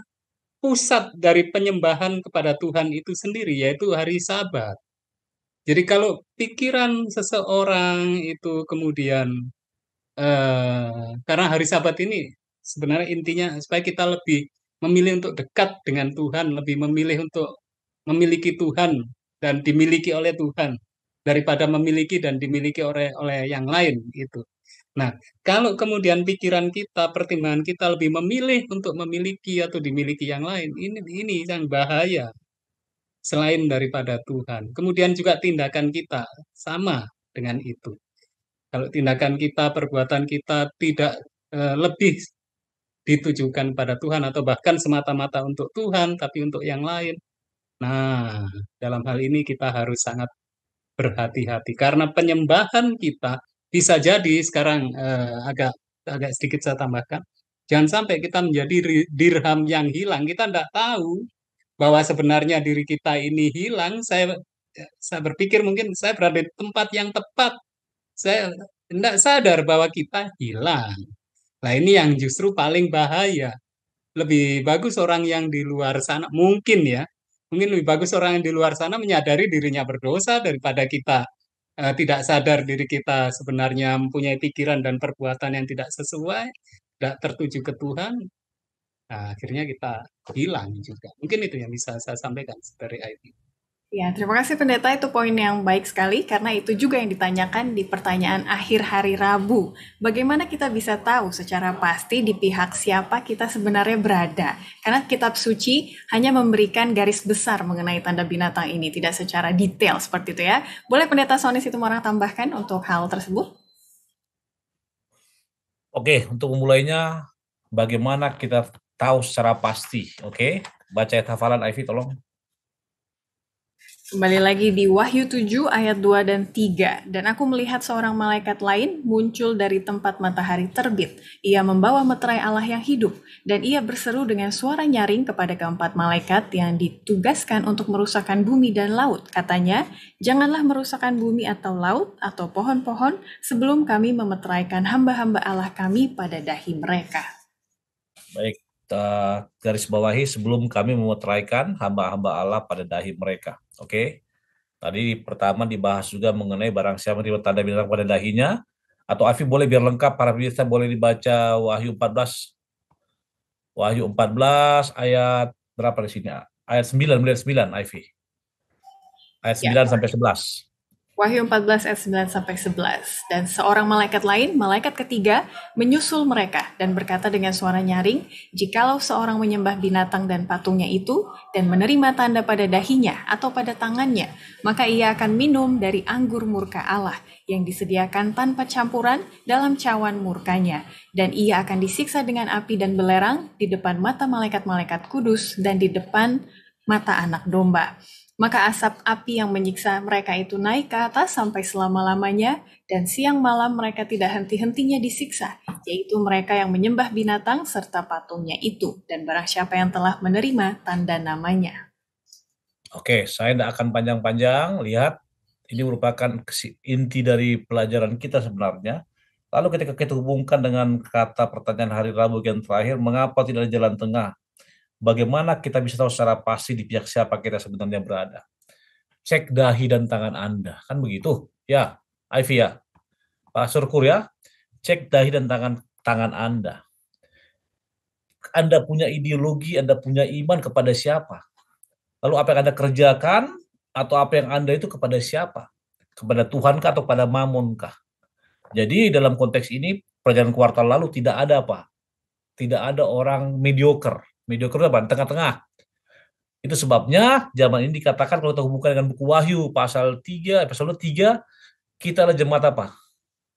pusat dari penyembahan kepada Tuhan itu sendiri, yaitu hari Sabat. Jadi kalau pikiran seseorang itu kemudian eh, karena hari Sabat ini sebenarnya intinya supaya kita lebih memilih untuk dekat dengan Tuhan, lebih memilih untuk memiliki Tuhan dan dimiliki oleh Tuhan daripada memiliki dan dimiliki oleh oleh yang lain itu. Nah, kalau kemudian pikiran kita, pertimbangan kita lebih memilih untuk memiliki atau dimiliki yang lain, ini ini yang bahaya. Selain daripada Tuhan. Kemudian juga tindakan kita sama dengan itu. Kalau tindakan kita, perbuatan kita tidak e, lebih ditujukan pada Tuhan atau bahkan semata-mata untuk Tuhan tapi untuk yang lain. Nah, dalam hal ini kita harus sangat berhati-hati karena penyembahan kita bisa jadi sekarang eh, agak agak sedikit saya tambahkan jangan sampai kita menjadi dirham yang hilang kita tidak tahu bahwa sebenarnya diri kita ini hilang saya saya berpikir mungkin saya berada di tempat yang tepat saya tidak sadar bahwa kita hilang nah ini yang justru paling bahaya lebih bagus orang yang di luar sana mungkin ya mungkin lebih bagus orang yang di luar sana menyadari dirinya berdosa daripada kita Eh, tidak sadar diri kita sebenarnya mempunyai pikiran dan perbuatan yang tidak sesuai, tidak tertuju ke Tuhan, nah, akhirnya kita hilang juga. Mungkin itu yang bisa saya sampaikan dari IT.
Ya, terima kasih pendeta itu poin yang baik sekali karena itu juga yang ditanyakan di pertanyaan akhir hari Rabu. Bagaimana kita bisa tahu secara pasti di pihak siapa kita sebenarnya berada? Karena kitab suci hanya memberikan garis besar mengenai tanda binatang ini, tidak secara detail seperti itu ya. Boleh pendeta Sonis Sony orang tambahkan untuk hal tersebut?
Oke, untuk memulainya bagaimana kita tahu secara pasti, oke? Baca hafalan Ivy tolong.
Kembali lagi di Wahyu 7 ayat 2 dan 3. Dan aku melihat seorang malaikat lain muncul dari tempat matahari terbit. Ia membawa meterai Allah yang hidup. Dan ia berseru dengan suara nyaring kepada keempat malaikat yang ditugaskan untuk merusakkan bumi dan laut. Katanya, janganlah merusakkan bumi atau laut atau pohon-pohon sebelum kami memeteraikan hamba-hamba Allah kami pada dahi mereka.
Baik, garis bawahi sebelum kami memeteraikan hamba-hamba Allah pada dahi mereka. Oke. Tadi pertama dibahas juga mengenai barang siapa menerima tanda bintang pada dahinya atau Afi boleh biar lengkap para pemirsa boleh dibaca Wahyu 14 Wahyu 14 ayat berapa di sini? Ayat 9 ayat 9 Afi. Ayat 9 ya. sampai 11.
Wahyu 14 ayat 9 sampai 11. Dan seorang malaikat lain, malaikat ketiga, menyusul mereka dan berkata dengan suara nyaring, "Jikalau seorang menyembah binatang dan patungnya itu dan menerima tanda pada dahinya atau pada tangannya, maka ia akan minum dari anggur murka Allah yang disediakan tanpa campuran dalam cawan murkanya, dan ia akan disiksa dengan api dan belerang di depan mata malaikat-malaikat kudus dan di depan mata anak domba." Maka asap api yang menyiksa mereka itu naik ke atas sampai selama-lamanya, dan siang malam mereka tidak henti-hentinya disiksa, yaitu mereka yang menyembah binatang serta patungnya itu, dan barang siapa yang telah menerima tanda namanya.
Oke, saya tidak akan panjang-panjang, lihat ini merupakan inti dari pelajaran kita sebenarnya. Lalu ketika kita hubungkan dengan kata pertanyaan hari Rabu yang terakhir, mengapa tidak ada jalan tengah? bagaimana kita bisa tahu secara pasti di pihak siapa kita sebenarnya berada. Cek dahi dan tangan Anda, kan begitu? Ya, Ivy ya. Pak Surkur ya, cek dahi dan tangan tangan Anda. Anda punya ideologi, Anda punya iman kepada siapa? Lalu apa yang Anda kerjakan atau apa yang Anda itu kepada siapa? Kepada Tuhan kah atau kepada Mamun kah? Jadi dalam konteks ini perjalanan kuartal lalu tidak ada apa? Tidak ada orang mediocre mediocre apa? Tengah-tengah. Itu sebabnya zaman ini dikatakan kalau kita hubungkan dengan buku Wahyu pasal 3 eh, pasal 3 kita adalah jemaat apa?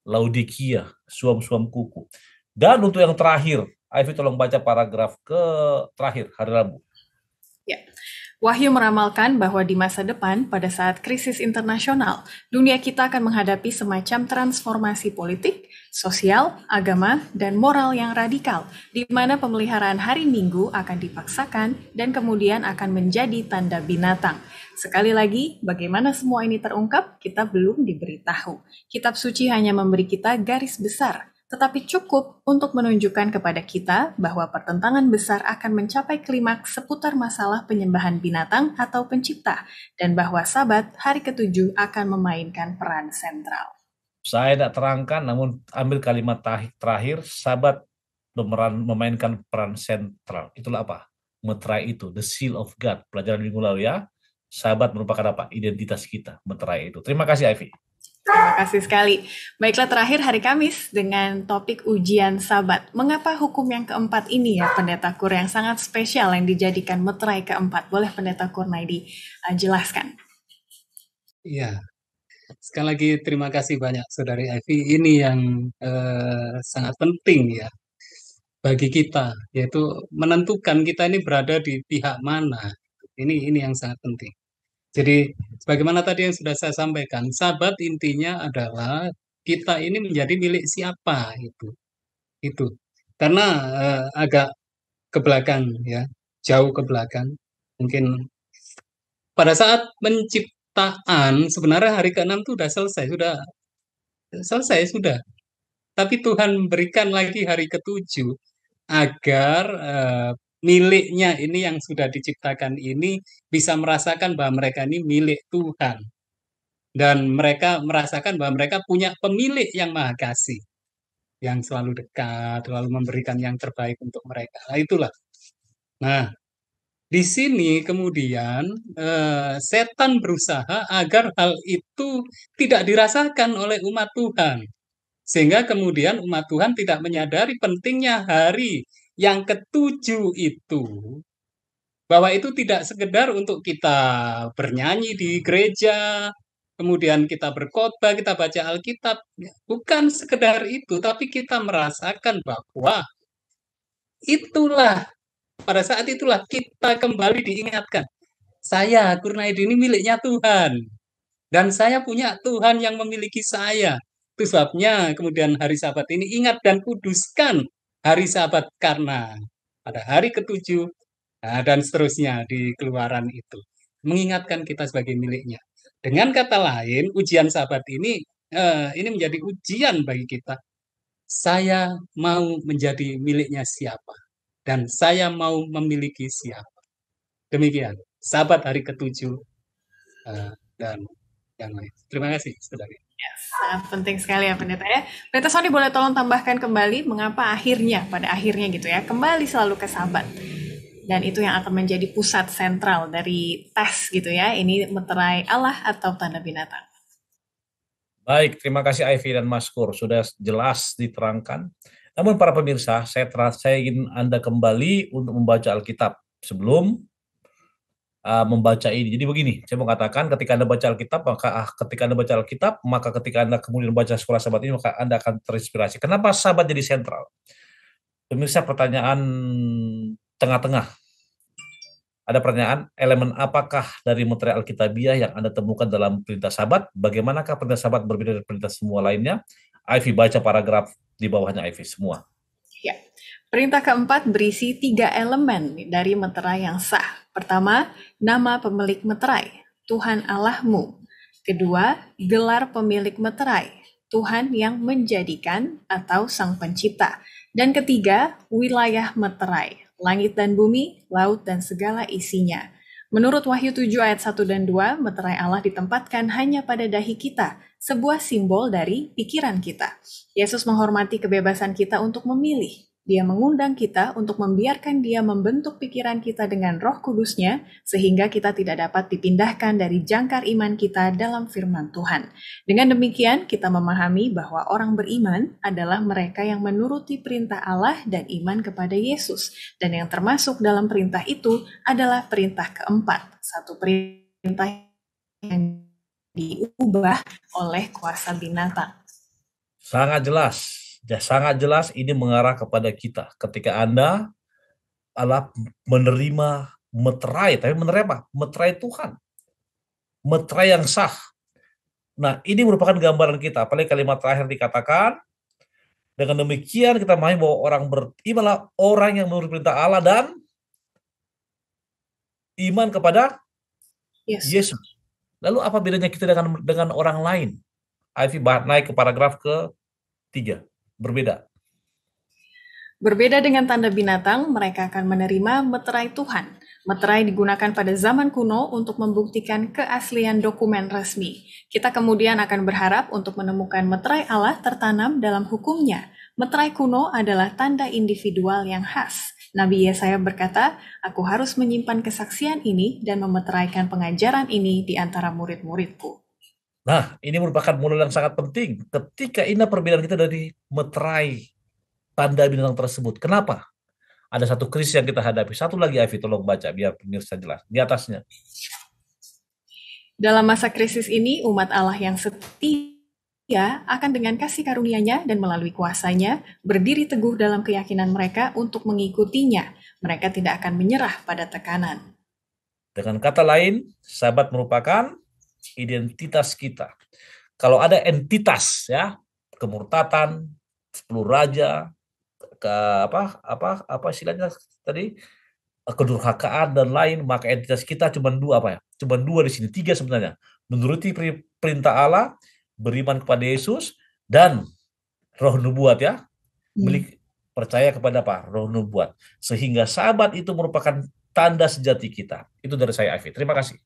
Laodikia, suam-suam kuku. Dan untuk yang terakhir, Ivy tolong baca paragraf ke terakhir hari Rabu.
Wahyu meramalkan bahwa di masa depan, pada saat krisis internasional, dunia kita akan menghadapi semacam transformasi politik, sosial, agama, dan moral yang radikal, di mana pemeliharaan hari Minggu akan dipaksakan dan kemudian akan menjadi tanda binatang. Sekali lagi, bagaimana semua ini terungkap, kita belum diberitahu. Kitab suci hanya memberi kita garis besar tetapi cukup untuk menunjukkan kepada kita bahwa pertentangan besar akan mencapai klimaks seputar masalah penyembahan binatang atau pencipta, dan bahwa sabat hari ketujuh akan memainkan peran sentral.
Saya tidak terangkan, namun ambil kalimat terakhir, sabat memeran, memainkan peran sentral. Itulah apa? Meterai itu, the seal of God. Pelajaran minggu lalu ya, sahabat merupakan apa? Identitas kita, meterai itu. Terima kasih, Ivy.
Terima kasih sekali. Baiklah terakhir hari Kamis dengan topik ujian sabat. Mengapa hukum yang keempat ini ya Pendeta Kur yang sangat spesial yang dijadikan meterai keempat? Boleh Pendeta Kurnaidi uh, jelaskan?
Iya. Sekali lagi terima kasih banyak Saudari Evi. Ini yang eh, sangat penting ya bagi kita yaitu menentukan kita ini berada di pihak mana. Ini ini yang sangat penting. Jadi sebagaimana tadi yang sudah saya sampaikan, sahabat intinya adalah kita ini menjadi milik siapa itu. Itu. Karena eh, agak ke belakang ya, jauh ke belakang. Mungkin pada saat penciptaan sebenarnya hari ke-6 itu sudah selesai, sudah selesai sudah. Tapi Tuhan berikan lagi hari ketujuh agar eh, miliknya ini yang sudah diciptakan ini bisa merasakan bahwa mereka ini milik Tuhan. Dan mereka merasakan bahwa mereka punya pemilik yang maha kasih. Yang selalu dekat, selalu memberikan yang terbaik untuk mereka. Nah, itulah. Nah, di sini kemudian eh, setan berusaha agar hal itu tidak dirasakan oleh umat Tuhan. Sehingga kemudian umat Tuhan tidak menyadari pentingnya hari yang ketujuh itu bahwa itu tidak sekedar untuk kita bernyanyi di gereja, kemudian kita berkhotbah, kita baca Alkitab, ya, bukan sekedar itu, tapi kita merasakan bahwa itulah pada saat itulah kita kembali diingatkan. Saya Kurnaid ini miliknya Tuhan. Dan saya punya Tuhan yang memiliki saya. Itu sebabnya kemudian hari sabat ini ingat dan kuduskan hari sahabat karena pada hari ketujuh nah, dan seterusnya di keluaran itu mengingatkan kita sebagai miliknya dengan kata lain ujian sahabat ini eh, ini menjadi ujian bagi kita saya mau menjadi miliknya siapa dan saya mau memiliki siapa demikian sahabat hari ketujuh eh, dan yang lain terima kasih saudari
Yes, sangat penting sekali ya pendeta ya. Pendeta Sony boleh tolong tambahkan kembali mengapa akhirnya pada akhirnya gitu ya kembali selalu ke sabat dan itu yang akan menjadi pusat sentral dari tes gitu ya. Ini meterai Allah atau tanda binatang.
Baik, terima kasih Ivy dan Mas Kur sudah jelas diterangkan. Namun para pemirsa, saya, saya ingin Anda kembali untuk membaca Alkitab sebelum uh, membaca ini. Jadi begini, saya mau katakan ketika Anda baca Alkitab, maka ah, ketika Anda baca Alkitab, maka ketika Anda kemudian baca sekolah sahabat ini, maka Anda akan terinspirasi. Kenapa sahabat jadi sentral? Pemirsa pertanyaan tengah-tengah. Ada pertanyaan, elemen apakah dari material Alkitabiah yang Anda temukan dalam perintah sahabat? Bagaimanakah perintah sahabat berbeda dari perintah semua lainnya? Ivy baca paragraf di bawahnya Ivy semua.
Ya. Perintah keempat berisi tiga elemen dari meterai yang sah. Pertama, nama pemilik meterai, Tuhan Allahmu. Kedua, gelar pemilik meterai, Tuhan yang menjadikan atau Sang Pencipta. Dan ketiga, wilayah meterai, langit dan bumi, laut dan segala isinya. Menurut Wahyu 7 ayat 1 dan 2, meterai Allah ditempatkan hanya pada dahi kita, sebuah simbol dari pikiran kita. Yesus menghormati kebebasan kita untuk memilih. Dia mengundang kita untuk membiarkan dia membentuk pikiran kita dengan roh kudusnya, sehingga kita tidak dapat dipindahkan dari jangkar iman kita dalam firman Tuhan. Dengan demikian, kita memahami bahwa orang beriman adalah mereka yang menuruti perintah Allah dan iman kepada Yesus. Dan yang termasuk dalam perintah itu adalah perintah keempat, satu perintah yang diubah oleh kuasa binatang.
Sangat jelas sangat jelas ini mengarah kepada kita. Ketika Anda adalah menerima meterai, tapi menerima meterai Tuhan. Meterai yang sah. Nah, ini merupakan gambaran kita. Apalagi kalimat terakhir dikatakan, dengan demikian kita main bahwa orang berimanlah orang yang menurut perintah Allah dan iman kepada yes. Yesus. Lalu apa bedanya kita dengan dengan orang lain? Ayo naik ke paragraf ke tiga berbeda?
Berbeda dengan tanda binatang, mereka akan menerima meterai Tuhan. Meterai digunakan pada zaman kuno untuk membuktikan keaslian dokumen resmi. Kita kemudian akan berharap untuk menemukan meterai Allah tertanam dalam hukumnya. Meterai kuno adalah tanda individual yang khas. Nabi Yesaya berkata, Aku harus menyimpan kesaksian ini dan memeteraikan pengajaran ini di antara murid-muridku.
Nah, ini merupakan modal yang sangat penting ketika ini perbedaan kita dari meterai tanda bintang tersebut. Kenapa? Ada satu krisis yang kita hadapi. Satu lagi, Avi, tolong baca biar pemirsa jelas. Di atasnya.
Dalam masa krisis ini, umat Allah yang setia akan dengan kasih karunia-Nya dan melalui kuasanya berdiri teguh dalam keyakinan mereka untuk mengikutinya. Mereka tidak akan menyerah pada tekanan.
Dengan kata lain, sahabat merupakan identitas kita. Kalau ada entitas ya, kemurtatan, sepuluh raja, ke apa apa apa istilahnya tadi eh, kedurhakaan dan lain maka entitas kita cuma dua apa ya cuma dua di sini tiga sebenarnya menuruti perintah Allah beriman kepada Yesus dan roh nubuat ya hmm. milik hmm. percaya kepada apa roh nubuat sehingga sahabat itu merupakan tanda sejati kita itu dari saya Afi terima kasih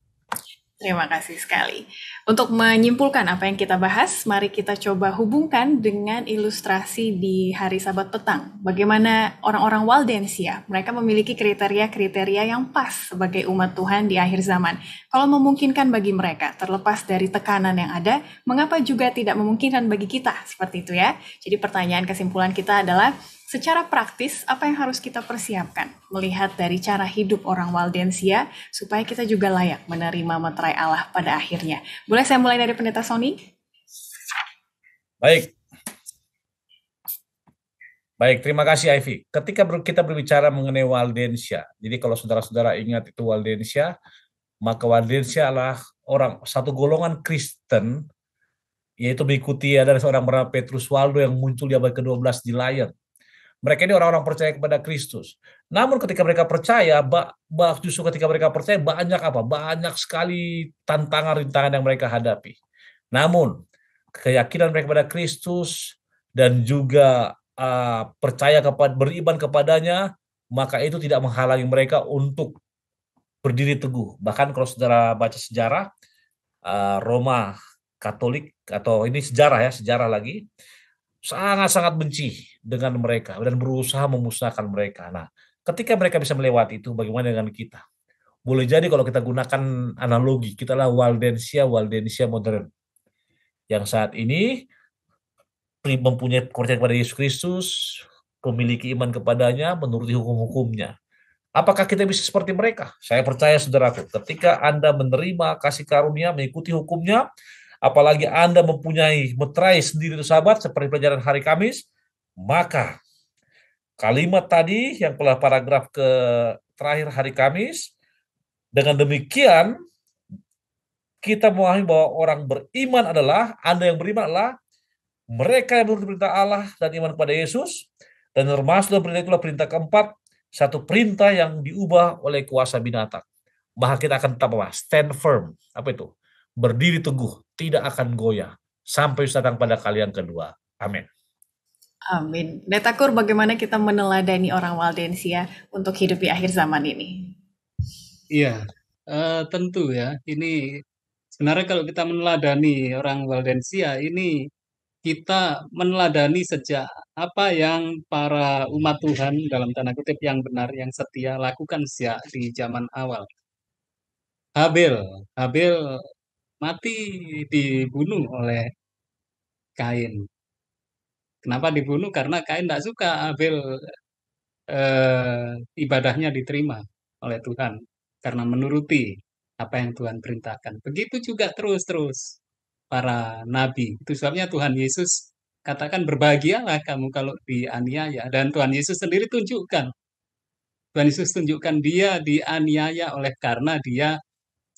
Terima kasih sekali. Untuk menyimpulkan apa yang kita bahas, mari kita coba hubungkan dengan ilustrasi di hari Sabat petang. Bagaimana orang-orang Waldensia, mereka memiliki kriteria-kriteria yang pas sebagai umat Tuhan di akhir zaman. Kalau memungkinkan bagi mereka, terlepas dari tekanan yang ada, mengapa juga tidak memungkinkan bagi kita? Seperti itu ya. Jadi pertanyaan kesimpulan kita adalah, Secara praktis, apa yang harus kita persiapkan? Melihat dari cara hidup orang Waldensia, supaya kita juga layak menerima meterai Allah pada akhirnya. Boleh saya mulai dari Pendeta Sony?
Baik. Baik, terima kasih Ivy. Ketika kita berbicara mengenai Waldensia, jadi kalau saudara-saudara ingat itu Waldensia, maka Waldensia adalah orang satu golongan Kristen yaitu mengikuti dari seorang bernama Petrus Waldo yang muncul di abad ke-12 di Lyon. Mereka ini orang-orang percaya kepada Kristus. Namun ketika mereka percaya, bah, justru ketika mereka percaya banyak apa? Banyak sekali tantangan-rintangan yang mereka hadapi. Namun keyakinan mereka kepada Kristus dan juga uh, percaya kepada beriman kepadanya, maka itu tidak menghalangi mereka untuk berdiri teguh. Bahkan kalau saudara baca sejarah uh, Roma Katolik atau ini sejarah ya, sejarah lagi sangat-sangat benci dengan mereka dan berusaha memusnahkan mereka. Nah, ketika mereka bisa melewati itu, bagaimana dengan kita? Boleh jadi kalau kita gunakan analogi, kita lah Waldensia, Waldensia modern. Yang saat ini mempunyai kepercayaan kepada Yesus Kristus, memiliki iman kepadanya, menuruti hukum-hukumnya. Apakah kita bisa seperti mereka? Saya percaya saudaraku, ketika Anda menerima kasih karunia, mengikuti hukumnya, apalagi Anda mempunyai meterai sendiri sahabat seperti pelajaran hari Kamis, maka kalimat tadi yang telah paragraf ke terakhir hari Kamis, dengan demikian kita memahami bahwa orang beriman adalah, Anda yang beriman adalah mereka yang menurut perintah Allah dan iman kepada Yesus, dan termasuk dalam perintah itulah perintah keempat, satu perintah yang diubah oleh kuasa binatang. Maka kita akan tetap apa? Stand firm. Apa itu? berdiri teguh, tidak akan goyah sampai datang pada kalian kedua. Amin.
Amin. Netakur bagaimana kita meneladani orang Waldensia untuk hidup di akhir zaman ini?
Iya,
uh, tentu ya. Ini sebenarnya kalau kita meneladani orang Waldensia ini kita meneladani sejak apa yang para umat Tuhan dalam tanda kutip yang benar yang setia lakukan sejak di zaman awal. Habil, Habil mati dibunuh oleh Kain. Kenapa dibunuh? Karena Kain tidak suka Abel eh, ibadahnya diterima oleh Tuhan karena menuruti apa yang Tuhan perintahkan. Begitu juga terus-terus para nabi. Itu sebabnya Tuhan Yesus katakan berbahagialah kamu kalau dianiaya dan Tuhan Yesus sendiri tunjukkan Tuhan Yesus tunjukkan dia dianiaya oleh karena dia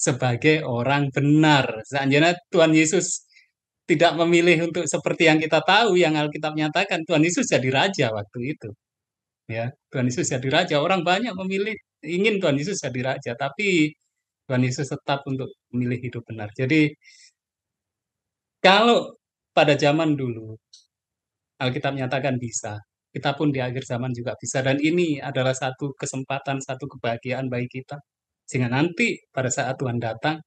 sebagai orang benar. Seandainya Tuhan Yesus tidak memilih untuk seperti yang kita tahu yang Alkitab nyatakan Tuhan Yesus jadi raja waktu itu. Ya, Tuhan Yesus jadi raja. Orang banyak memilih ingin Tuhan Yesus jadi raja, tapi Tuhan Yesus tetap untuk memilih hidup benar. Jadi kalau pada zaman dulu Alkitab nyatakan bisa, kita pun di akhir zaman juga bisa dan ini adalah satu kesempatan, satu kebahagiaan bagi kita sehingga nanti pada saat Tuhan datang,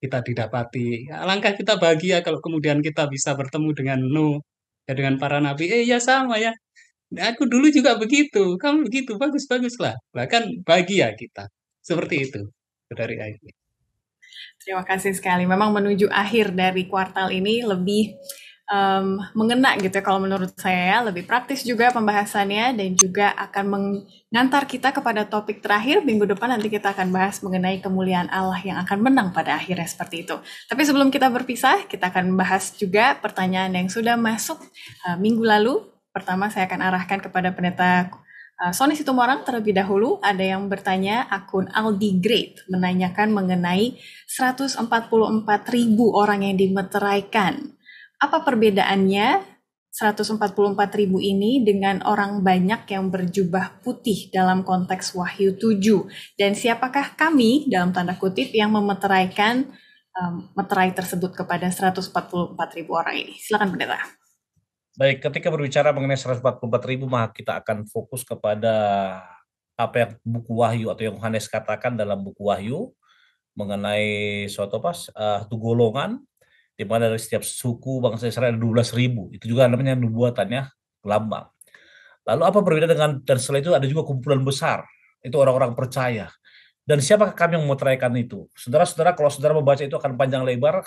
kita didapati. langkah kita bahagia kalau kemudian kita bisa bertemu dengan Nuh, ya dengan para nabi. Eh ya sama ya, aku dulu juga begitu, kamu begitu, bagus-bagus lah. Bahkan bahagia kita. Seperti itu dari akhir
Terima kasih sekali. Memang menuju akhir dari kuartal ini lebih um, mengena gitu ya kalau menurut saya ya, lebih praktis juga pembahasannya dan juga akan mengantar kita kepada topik terakhir minggu depan nanti kita akan bahas mengenai kemuliaan Allah yang akan menang pada akhirnya seperti itu. Tapi sebelum kita berpisah, kita akan bahas juga pertanyaan yang sudah masuk uh, minggu lalu. Pertama saya akan arahkan kepada pendeta eh, Sony Situmorang terlebih dahulu ada yang bertanya akun Aldi Great menanyakan mengenai 144 ribu orang yang dimeteraikan apa perbedaannya 144 ribu ini dengan orang banyak yang berjubah putih dalam konteks Wahyu 7? Dan siapakah kami dalam tanda kutip yang memeteraikan um, meterai tersebut kepada 144 ribu orang ini? Silakan pendeta.
Baik, ketika berbicara mengenai 144 ribu, maka kita akan fokus kepada apa yang buku Wahyu atau yang Yohanes katakan dalam buku Wahyu mengenai suatu pas uh, eh, tu golongan di mana dari setiap suku bangsa Israel ada 12 ribu. Itu juga namanya nubuatannya lambang. Lalu apa perbedaan dengan dan setelah itu ada juga kumpulan besar. Itu orang-orang percaya. Dan siapa kami yang memetraikan itu? Saudara-saudara, kalau saudara membaca itu akan panjang lebar.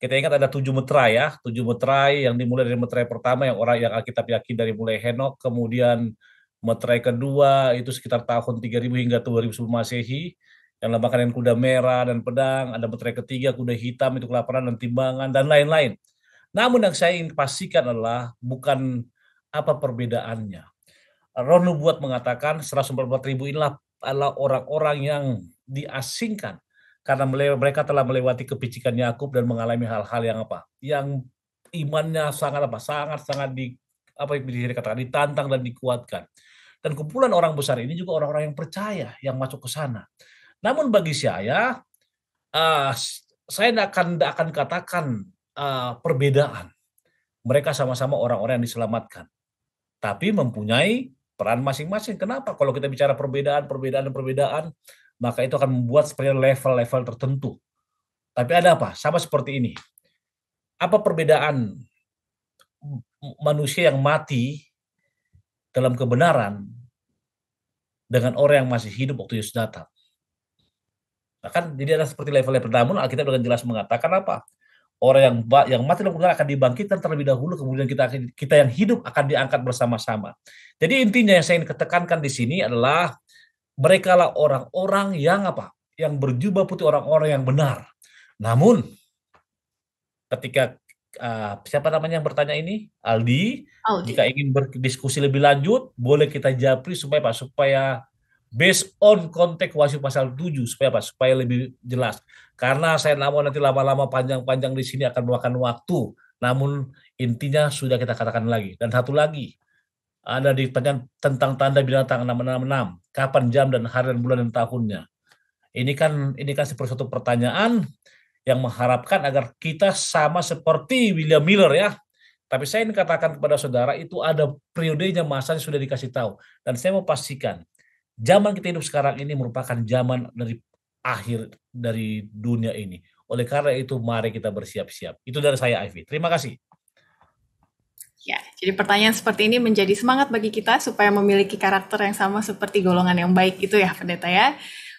Kita ingat ada tujuh meterai ya, tujuh meterai yang dimulai dari meterai pertama yang orang yang Alkitab yakin dari mulai Henok, kemudian meterai kedua itu sekitar tahun 3000 hingga 2000 masehi yang lembakan yang kuda merah dan pedang, ada baterai ketiga, kuda hitam itu kelaparan dan timbangan dan lain-lain. Namun yang saya ingin pastikan adalah bukan apa perbedaannya. Ronu buat mengatakan 144 ribu inilah adalah orang-orang yang diasingkan karena mereka telah melewati kepicikan Yakub dan mengalami hal-hal yang apa? Yang imannya sangat apa? Sangat sangat di apa yang dikatakan ditantang dan dikuatkan. Dan kumpulan orang besar ini juga orang-orang yang percaya yang masuk ke sana. Namun bagi saya, uh, saya tidak akan, tidak akan katakan uh, perbedaan. Mereka sama-sama orang-orang yang diselamatkan. Tapi mempunyai peran masing-masing. Kenapa? Kalau kita bicara perbedaan, perbedaan, dan perbedaan, maka itu akan membuat seperti level-level tertentu. Tapi ada apa? Sama seperti ini. Apa perbedaan manusia yang mati dalam kebenaran dengan orang yang masih hidup waktu Yesus datang? Nah, kan jadi ada seperti level-level namun Alkitab dengan jelas mengatakan apa? Orang yang yang mati dalam akan dibangkitkan terlebih dahulu, kemudian kita kita yang hidup akan diangkat bersama-sama. Jadi intinya yang saya ingin ketekankan di sini adalah mereka merekalah orang-orang yang apa? Yang berjubah putih orang-orang yang benar. Namun ketika uh, siapa namanya yang bertanya ini Aldi, Aldi. jika ingin berdiskusi lebih lanjut boleh kita japri supaya Pak supaya based on konteks wajib pasal 7 supaya apa? Supaya lebih jelas. Karena saya namun nanti lama-lama panjang-panjang di sini akan memakan waktu. Namun intinya sudah kita katakan lagi. Dan satu lagi ada di tentang tanda binatang 666. Kapan jam dan hari dan bulan dan tahunnya. Ini kan ini kan seperti satu pertanyaan yang mengharapkan agar kita sama seperti William Miller ya. Tapi saya ingin katakan kepada saudara itu ada periodenya masanya sudah dikasih tahu dan saya mau pastikan Zaman kita hidup sekarang ini merupakan zaman dari akhir dari dunia ini. Oleh karena itu, mari kita bersiap-siap. Itu dari saya, Ivy. Terima kasih.
Ya, jadi pertanyaan seperti ini menjadi semangat bagi kita supaya memiliki karakter yang sama seperti golongan yang baik itu ya, pendeta ya.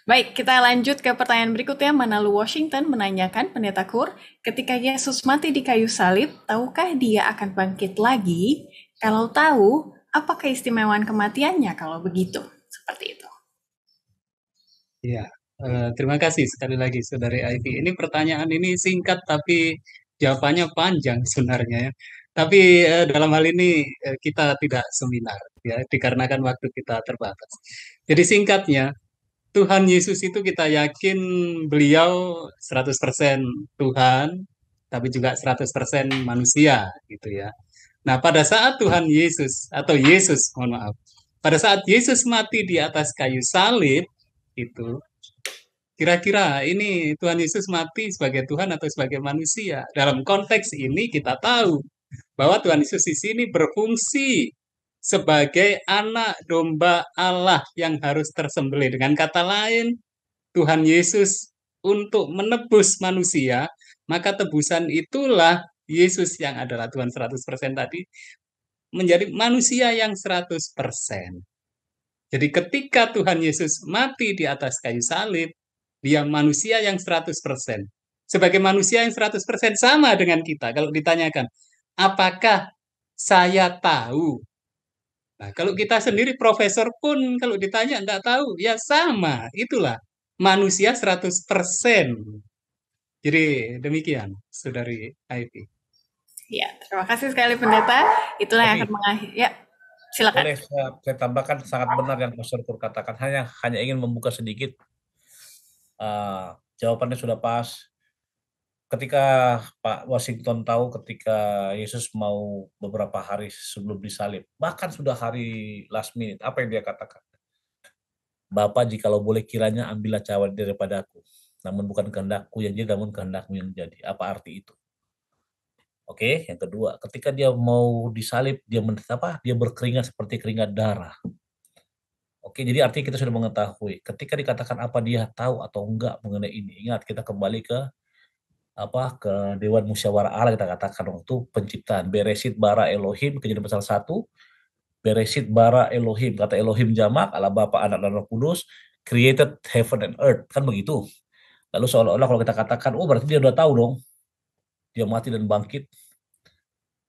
Baik, kita lanjut ke pertanyaan berikutnya. Manalu Washington menanyakan pendeta Kur, ketika Yesus mati di kayu salib, tahukah dia akan bangkit lagi? Kalau tahu, apa keistimewaan kematiannya kalau begitu? Seperti itu.
Ya, terima kasih sekali lagi Saudari Ivy. Ini pertanyaan ini singkat tapi jawabannya panjang [laughs] sebenarnya ya. Tapi eh, dalam hal ini eh, kita tidak seminar ya dikarenakan waktu kita terbatas. Jadi singkatnya Tuhan Yesus itu kita yakin beliau 100% Tuhan tapi juga 100% manusia gitu ya. Nah, pada saat Tuhan Yesus atau Yesus mohon maaf pada saat Yesus mati di atas kayu salib itu kira-kira ini Tuhan Yesus mati sebagai Tuhan atau sebagai manusia dalam konteks ini kita tahu bahwa Tuhan Yesus di sini berfungsi sebagai anak domba Allah yang harus tersembelih dengan kata lain Tuhan Yesus untuk menebus manusia maka tebusan itulah Yesus yang adalah Tuhan 100% tadi menjadi manusia yang 100%. Jadi ketika Tuhan Yesus mati di atas kayu salib, dia manusia yang 100%. Sebagai manusia yang 100% sama dengan kita. Kalau ditanyakan, apakah saya tahu? Nah, kalau kita sendiri profesor pun kalau ditanya enggak tahu, ya sama, itulah manusia 100%. Jadi demikian, saudari Ivy.
Ya, terima kasih sekali pendeta. Itulah yang akan mengakhiri. Ya,
silakan. Boleh saya, saya tambahkan sangat benar yang Pastor Kur katakan. Hanya hanya ingin membuka sedikit. Uh, jawabannya sudah pas. Ketika Pak Washington tahu ketika Yesus mau beberapa hari sebelum disalib, bahkan sudah hari last minute, apa yang dia katakan? Bapak, jikalau boleh kiranya ambillah cawan daripada aku. Namun bukan kehendakku yang jadi, namun kehendakmu yang jadi. Apa arti itu? Oke, yang kedua, ketika dia mau disalib, dia apa? Dia berkeringat seperti keringat darah. Oke, jadi artinya kita sudah mengetahui. Ketika dikatakan apa dia tahu atau enggak mengenai ini, ingat kita kembali ke apa ke Dewan Musyawarah Allah kita katakan waktu penciptaan beresit bara Elohim kejadian pasal satu beresit bara Elohim kata Elohim jamak Allah Bapa Anak dan Roh Kudus created heaven and earth kan begitu lalu seolah-olah kalau kita katakan oh berarti dia sudah tahu dong dia mati dan bangkit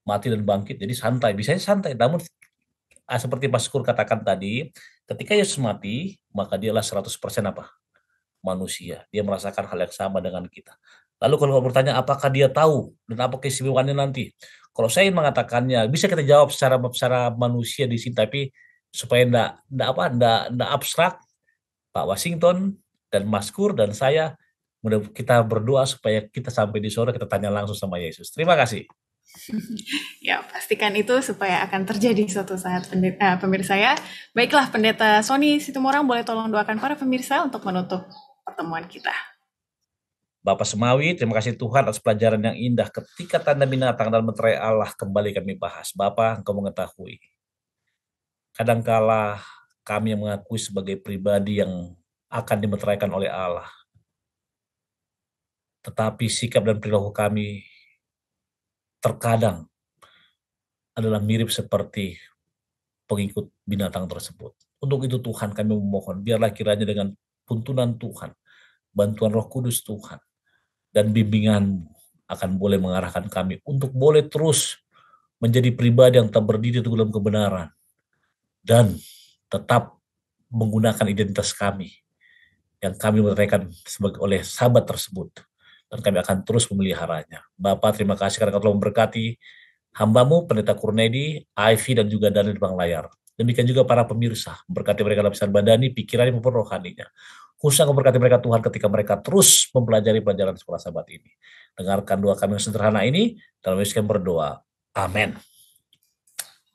mati dan bangkit jadi santai bisa santai namun ah, seperti Mas Kur katakan tadi ketika Yesus mati maka dialah 100% apa manusia dia merasakan hal yang sama dengan kita lalu kalau bertanya apakah dia tahu dan apa keistimewaannya nanti kalau saya mengatakannya bisa kita jawab secara secara manusia di sini tapi supaya ndak ndak apa ndak ndak abstrak Pak Washington dan Maskur dan saya Mudah kita berdoa supaya kita sampai di sore kita tanya langsung sama Yesus. Terima kasih.
[laughs] Ya, pastikan itu supaya akan terjadi suatu saat pendeta, eh, pemirsa ya. Baiklah pendeta Sony Situmorang boleh tolong doakan para pemirsa untuk menutup pertemuan kita.
Bapak Semawi, terima kasih Tuhan atas pelajaran yang indah ketika tanda binatang dan menterai Allah kembali kami bahas. Bapak, engkau mengetahui. Kadangkala kami yang mengakui sebagai pribadi yang akan dimeteraikan oleh Allah tetapi sikap dan perilaku kami terkadang adalah mirip seperti pengikut binatang tersebut. Untuk itu Tuhan kami memohon, biarlah kiranya dengan tuntunan Tuhan, bantuan roh kudus Tuhan, dan bimbinganmu akan boleh mengarahkan kami untuk boleh terus menjadi pribadi yang tak berdiri di dalam kebenaran dan tetap menggunakan identitas kami yang kami merayakan sebagai oleh sahabat tersebut dan kami akan terus memeliharanya. Bapak terima kasih karena telah memberkati hambamu Pendeta Kurnedi, Ivy, dan juga Daniel di Bang Layar. Demikian juga para pemirsa, berkati mereka dalam pikiran badani, pikirannya maupun rohaninya. Khususnya memberkati mereka Tuhan ketika mereka terus mempelajari pelajaran sekolah sahabat ini. Dengarkan doa kami yang sederhana ini, dalam Yesus kami berdoa. Amin.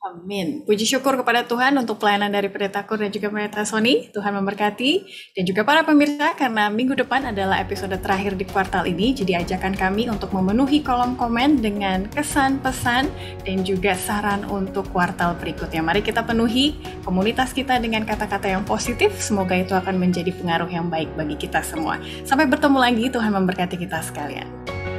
Amin. Puji syukur kepada Tuhan untuk pelayanan dari Pendeta Kur dan juga Pendeta Sony. Tuhan memberkati dan juga para pemirsa karena minggu depan adalah episode terakhir di kuartal ini. Jadi ajakan kami untuk memenuhi kolom komen dengan kesan, pesan, dan juga saran untuk kuartal berikutnya. Mari kita penuhi komunitas kita dengan kata-kata yang positif. Semoga itu akan menjadi pengaruh yang baik bagi kita semua. Sampai bertemu lagi. Tuhan memberkati kita sekalian.